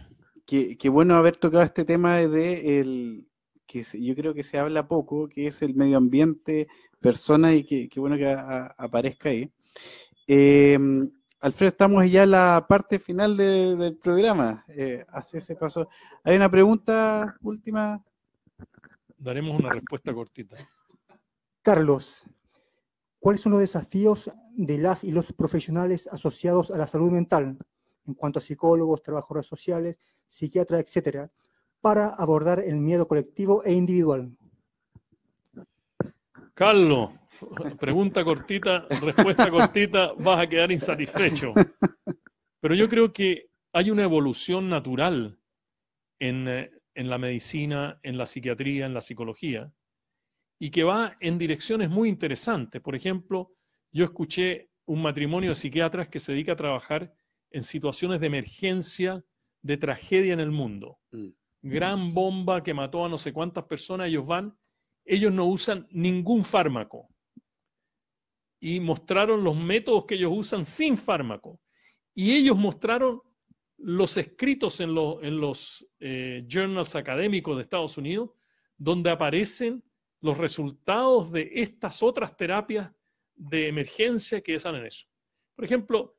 [CLEARS THROAT] qué, bueno haber tocado este tema de el que yo creo que se habla poco, que es el medio ambiente, persona y qué, bueno que aparezca ahí. Eh, Alfredo, estamos ya en la parte final del programa. Eh, hace ese paso. ¿Hay una pregunta última? Daremos una respuesta cortita. Carlos, ¿cuáles son los desafíos de las y los profesionales asociados a la salud mental en cuanto a psicólogos, trabajadores sociales, psiquiatras, etcétera, para abordar el miedo colectivo e individual? Carlos, [LAUGHS] Pregunta cortita, respuesta cortita, vas a quedar insatisfecho. Pero yo creo que hay una evolución natural eh, en, la medicina, en la psiquiatría, en la psicología, y que va en direcciones muy interesantes. Por ejemplo, yo escuché un matrimonio de psiquiatras que se dedica a trabajar en situaciones de emergencia, de tragedia en el mundo. Mm. Gran bomba que mató a no sé cuántas personas, ellos van, ellos no usan ningún fármaco, y mostraron los métodos que ellos usan sin fármaco. Y ellos mostraron los escritos en, en los eh, journals académicos de Estados Unidos, donde aparecen los resultados de estas otras terapias de emergencia que están en eso. Por ejemplo,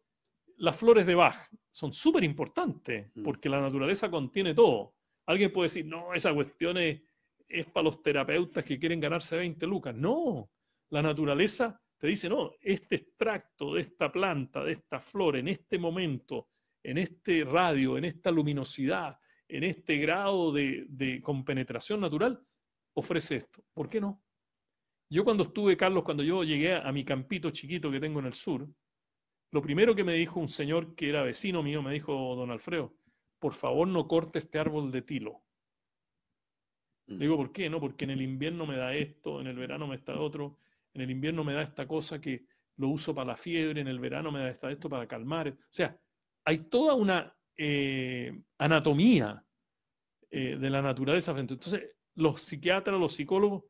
las flores de Bach son súper importantes mm. porque la naturaleza contiene todo. Alguien puede decir, no, esa cuestión es, es para los terapeutas que quieren ganarse 20 lucas. No, la naturaleza te dice, no, este extracto de esta planta, de esta flor, en este momento, en este radio, en esta luminosidad, en este grado de, compenetración natural, ofrece esto. ¿Por qué no? Yo cuando estuve, Carlos, cuando yo llegué a, mi campito chiquito que tengo en el sur, lo primero que me dijo un señor que era vecino mío, me dijo, don Alfredo, por favor no corte este árbol de tilo. Digo, mm. ¿por qué? No, porque en el invierno me da esto, en el verano me está otro en el invierno me da esta cosa que lo uso para la fiebre, en el verano me da esto para calmar. O sea, hay toda una eh, anatomía eh, de la naturaleza Entonces, los psiquiatras, los psicólogos,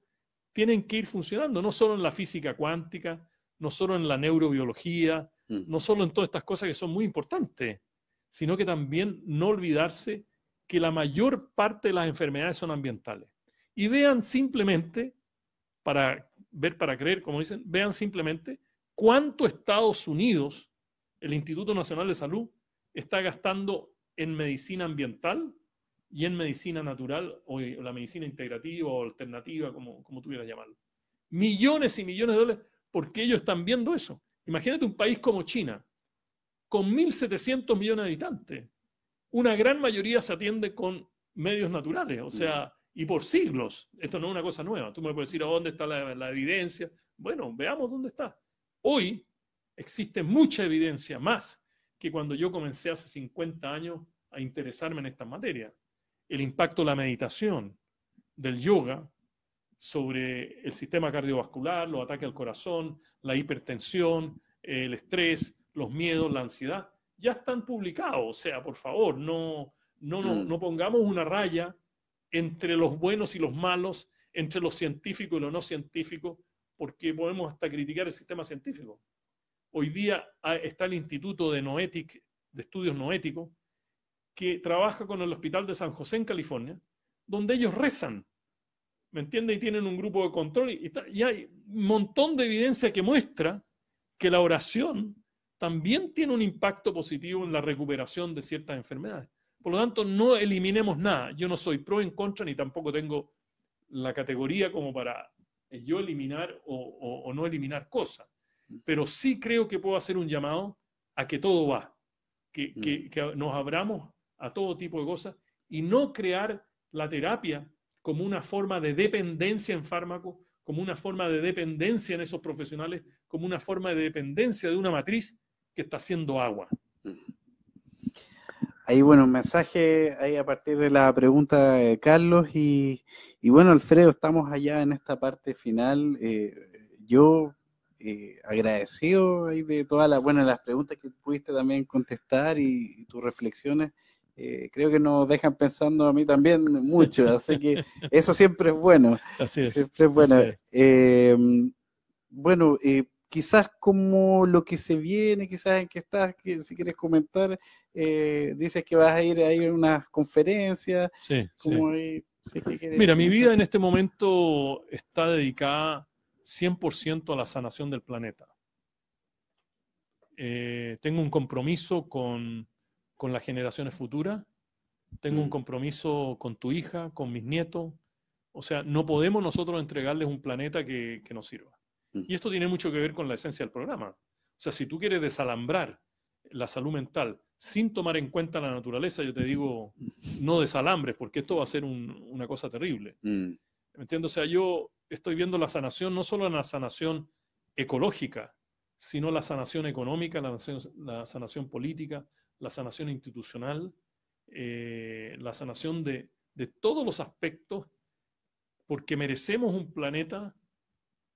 tienen que ir funcionando, no solo en la física cuántica, no solo en la neurobiología, mm. no solo en todas estas cosas que son muy importantes, sino que también no olvidarse que la mayor parte de las enfermedades son ambientales. Y vean simplemente, para ver para creer, como dicen, vean simplemente cuánto Estados Unidos, el Instituto Nacional de Salud, está gastando en medicina ambiental y en medicina natural o eh, la medicina integrativa o alternativa, como, como tú quieras llamarlo. Millones y millones de dólares, porque ellos están viendo eso. Imagínate un país como China, con 1.700 millones de habitantes. Una gran mayoría se atiende con medios naturales, o sea, y por siglos. Esto no es una cosa nueva. Tú me puedes decir, ¿a oh, dónde está la, evidencia? Bueno, veamos dónde está. Hoy existe mucha evidencia más que cuando yo comencé hace 50 años a interesarme en esta materia. El impacto de la meditación, del yoga, sobre el sistema cardiovascular, los ataques al corazón, la hipertensión, el estrés, los miedos, la ansiedad, ya están publicados. O sea, por favor, no, no mm. pongamos una raya entre los buenos y los malos, entre los científicos y los no científicos, porque podemos hasta criticar el sistema científico. Hoy día ah, está el Instituto de, Noetic, de Estudios Noéticos, que trabaja con el Hospital de San José en California, donde ellos rezan, ¿me entiende? Y tienen un grupo de control. Y, y hay un montón de evidencia que muestra que la oración también tiene un impacto positivo en la recuperación de ciertas enfermedades. Por lo tanto, no eliminemos nada. Yo no soy pro en contra ni tampoco tengo la categoría como para eh, yo eliminar o, no eliminar cosas. Pero sí creo que puedo hacer un llamado a que todo va, mm. que, que nos abramos a todo tipo de cosas y no crear la terapia como una forma de dependencia en fármacos, como una forma de dependencia en esos profesionales, como una forma de dependencia de una matriz que está haciendo agua. Mm. Ahí, bueno, un mensaje ahí a partir de la pregunta de Carlos. Y, bueno, Alfredo, estamos allá en esta parte final. Eh, yo eh, agradecido ahí de todas las, buenas las preguntas que pudiste también contestar y, tus reflexiones. Eh, creo que nos dejan pensando a mí también mucho, así que [LAUGHS] eso siempre es bueno. Así Siempre es bueno. Bueno, es. bueno, quizás como lo que se viene, quizás en que estás, si quieres comentar, eh, dices que vas a ir a, ir a unas conferencias. Sí, Mira, mi vida en este momento está dedicada 100% a la sanación del planeta. Eh, tengo un compromiso con, las generaciones futuras, tengo un mm. compromiso con tu hija, con mis nietos. O sea, no podemos nosotros entregarles un planeta que, que nos sirva. Y esto tiene mucho que ver con la esencia del programa. O sea, si tú quieres desalambrar la salud mental sin tomar en cuenta la naturaleza, yo te digo, no desalambres, porque esto va a ser una cosa terrible. Mm. ¿Me entiendes? O sea, yo estoy viendo la sanación, no solo en la sanación ecológica, sino la sanación económica, la, sanación política, la sanación institucional, eh, la sanación de, de todos los aspectos, porque merecemos un planeta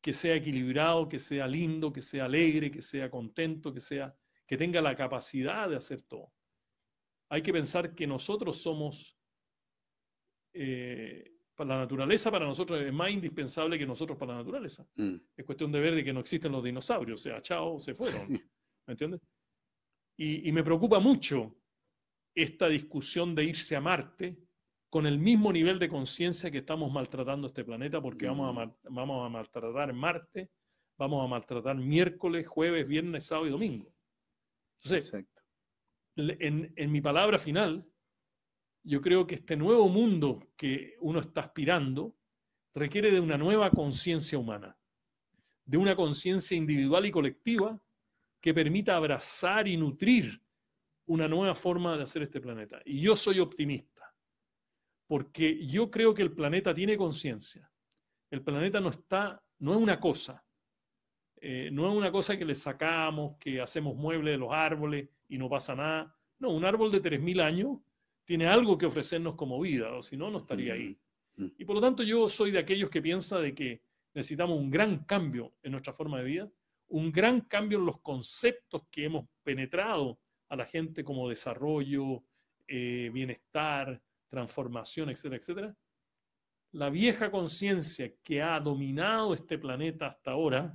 que sea equilibrado, que sea lindo, que sea alegre, que sea contento, que sea que tenga la capacidad de hacer todo. Hay que pensar que nosotros somos para eh, la naturaleza, para nosotros es más indispensable que nosotros para la naturaleza. Mm. Es cuestión de ver de que no existen los dinosaurios, o sea, chao, se fueron. ¿Me entiendes? y me preocupa mucho esta discusión de irse a Marte, con el mismo nivel de conciencia que estamos maltratando este planeta, porque vamos a, mm. maltratar Marte, vamos a maltratar miércoles, jueves, viernes, sábado y domingo. Entonces, Exacto. en mi palabra final, yo creo que este nuevo mundo que uno está aspirando requiere de una nueva conciencia humana, de una conciencia individual y colectiva que permita abrazar y nutrir una nueva forma de hacer este planeta. Y yo soy optimista porque yo creo que el planeta tiene conciencia. El planeta no está, no es una cosa. Eh, no es una cosa que le sacamos, que hacemos muebles de los árboles y no pasa nada. No, un árbol de 3.000 años tiene algo que ofrecernos como vida, o si no, no estaría ahí. Mm. Y por lo tanto yo soy de aquellos que piensa de que necesitamos un gran cambio en nuestra forma de vida, un gran cambio en los conceptos que hemos penetrado a la gente como desarrollo, eh, bienestar, transformación, etcétera, etcétera, la vieja conciencia que ha dominado este planeta hasta ahora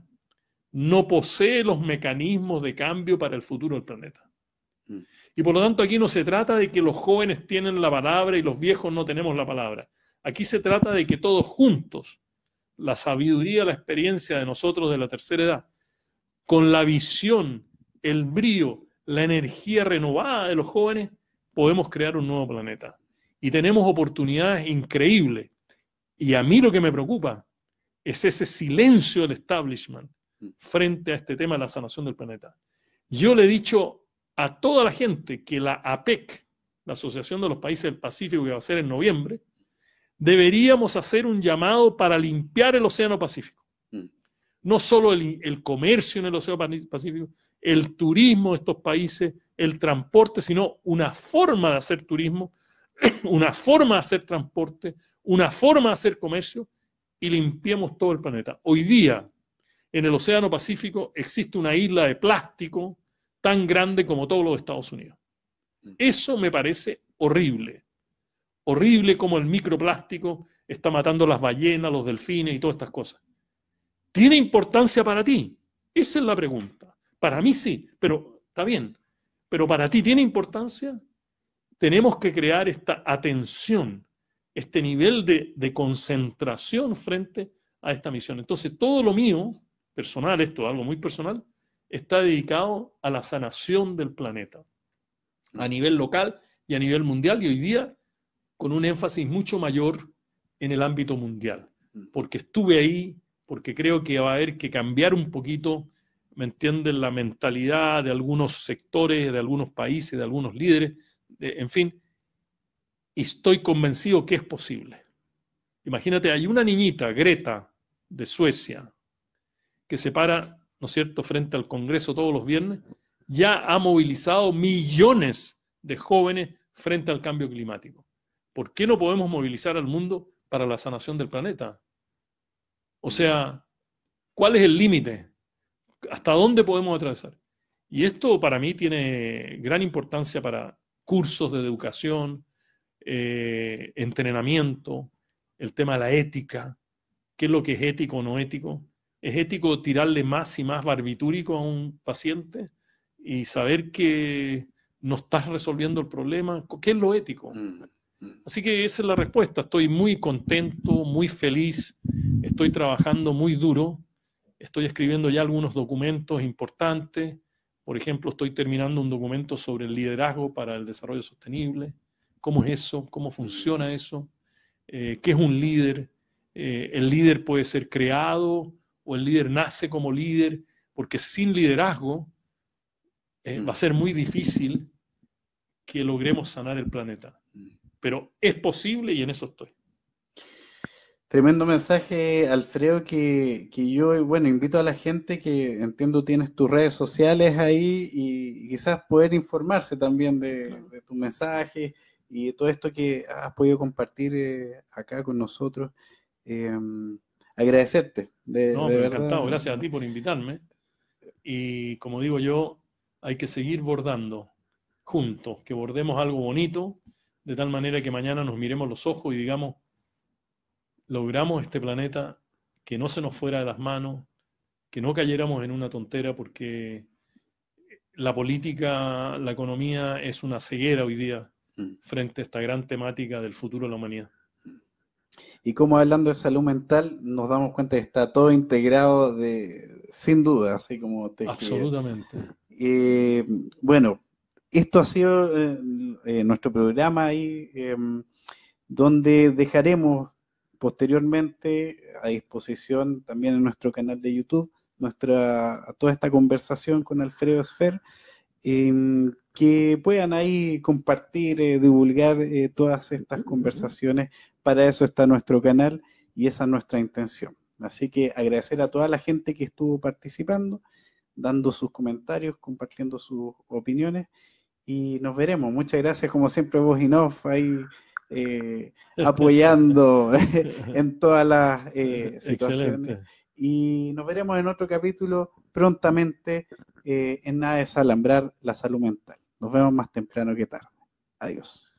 no posee los mecanismos de cambio para el futuro del planeta. Mm. Y por lo tanto aquí no se trata de que los jóvenes tienen la palabra y los viejos no tenemos la palabra. Aquí se trata de que todos juntos, la sabiduría, la experiencia de nosotros de la tercera edad, con la visión, el brío, la energía renovada de los jóvenes, podemos crear un nuevo planeta y tenemos oportunidades increíbles. Y a mí lo que me preocupa es ese silencio del establishment mm. frente a este tema de la sanación del planeta. Yo le he dicho a toda la gente que la APEC, la Asociación de los Países del Pacífico, que va a ser en noviembre, deberíamos hacer un llamado para limpiar el Océano Pacífico. Mm. No solo el, comercio en el Océano Pacífico, el turismo de estos países, el transporte, sino una forma de hacer turismo [CLEARS THROAT] una forma de hacer transporte, una forma de hacer comercio y limpiemos todo el planeta. Hoy día, en el Océano Pacífico, existe una isla de plástico tan grande como todos los Estados Unidos. Mm. Eso me parece horrible. Horrible como el microplástico está matando las ballenas, los delfines y todas estas cosas. ¿Tiene importancia para ti? Esa es la pregunta. Para mí sí, pero está bien. Pero para ti tiene importancia? tenemos que crear esta atención, este nivel de, concentración frente a esta misión. Entonces, todo lo mío, personal, esto algo muy personal, está dedicado a la sanación del planeta, a nivel local y a nivel mundial, y hoy día con un énfasis mucho mayor en el ámbito mundial, mm. porque estuve ahí, porque creo que va a haber que cambiar un poquito, ¿me entienden?, la mentalidad de algunos sectores, de algunos países, de algunos líderes, eh, en fin, estoy convencido que es posible. Imagínate, hay una niñita, Greta, de Suecia, que se para, ¿no es cierto?, frente al Congreso todos los viernes, ya ha movilizado millones de jóvenes frente al cambio climático. ¿Por qué no podemos movilizar al mundo para la sanación del planeta? O sea, ¿cuál es el límite? ¿Hasta dónde podemos atravesar? Y esto para mí tiene gran importancia para cursos de educación, eh, entrenamiento, el tema de la ética, qué es lo que es ético o no ético. ¿Es ético tirarle más y más barbitúrico a un paciente y saber que no estás resolviendo el problema? ¿Qué es lo ético? Mm, mm. Así que esa es la respuesta. Estoy muy contento, muy feliz, estoy trabajando muy duro, estoy escribiendo ya algunos documentos importantes por ejemplo, estoy terminando un documento sobre el liderazgo para el desarrollo sostenible, cómo es eso, cómo funciona mm. eso, eh, qué es un líder. Eh, el líder puede ser creado o el líder nace como líder, porque sin liderazgo eh, va a mm. ser muy difícil que logremos sanar el planeta. Mm. Pero es posible y en eso estoy. Tremendo mensaje, Alfredo, que, que, yo, bueno, invito a la gente que entiendo tienes tus redes sociales ahí y, quizás poder informarse también de, tu tus mensajes y todo esto que has podido compartir eh, acá con nosotros. Em, agradecerte. De, no, me verdad. encantado. Gracias a ti por invitarme. Y como digo yo, hay que seguir bordando juntos, que bordemos algo bonito, de tal manera que mañana nos miremos los ojos y digamos, logramos este planeta, que no se nos fuera de las manos, que no cayéramos en una tontera porque la política, la economía es una ceguera hoy día mm. frente a esta gran temática del futuro de la humanidad. Y como hablando de salud mental, nos damos cuenta que está todo integrado de, sin duda, así como te Absolutamente. bueno, esto ha sido eh, eh, nuestro programa ahí, em, donde dejaremos posteriormente a disposición también en nuestro canal de YouTube, nuestra, toda esta conversación con Alfredo Sfer em, que puedan ahí compartir, eh, divulgar eh, todas estas conversaciones. Para eso está nuestro canal y esa es nuestra intención. Así que agradecer a toda la gente que estuvo participando, dando sus comentarios, compartiendo sus opiniones y nos veremos. Muchas gracias como siempre vos, no ahí eh, [LAUGHS] apoyando [LAUGHS] en todas las eh, situaciones. Y nos veremos en otro capítulo prontamente eh, en nada desalambrar la salud mental. Nos vemos más temprano que tarde. Adiós.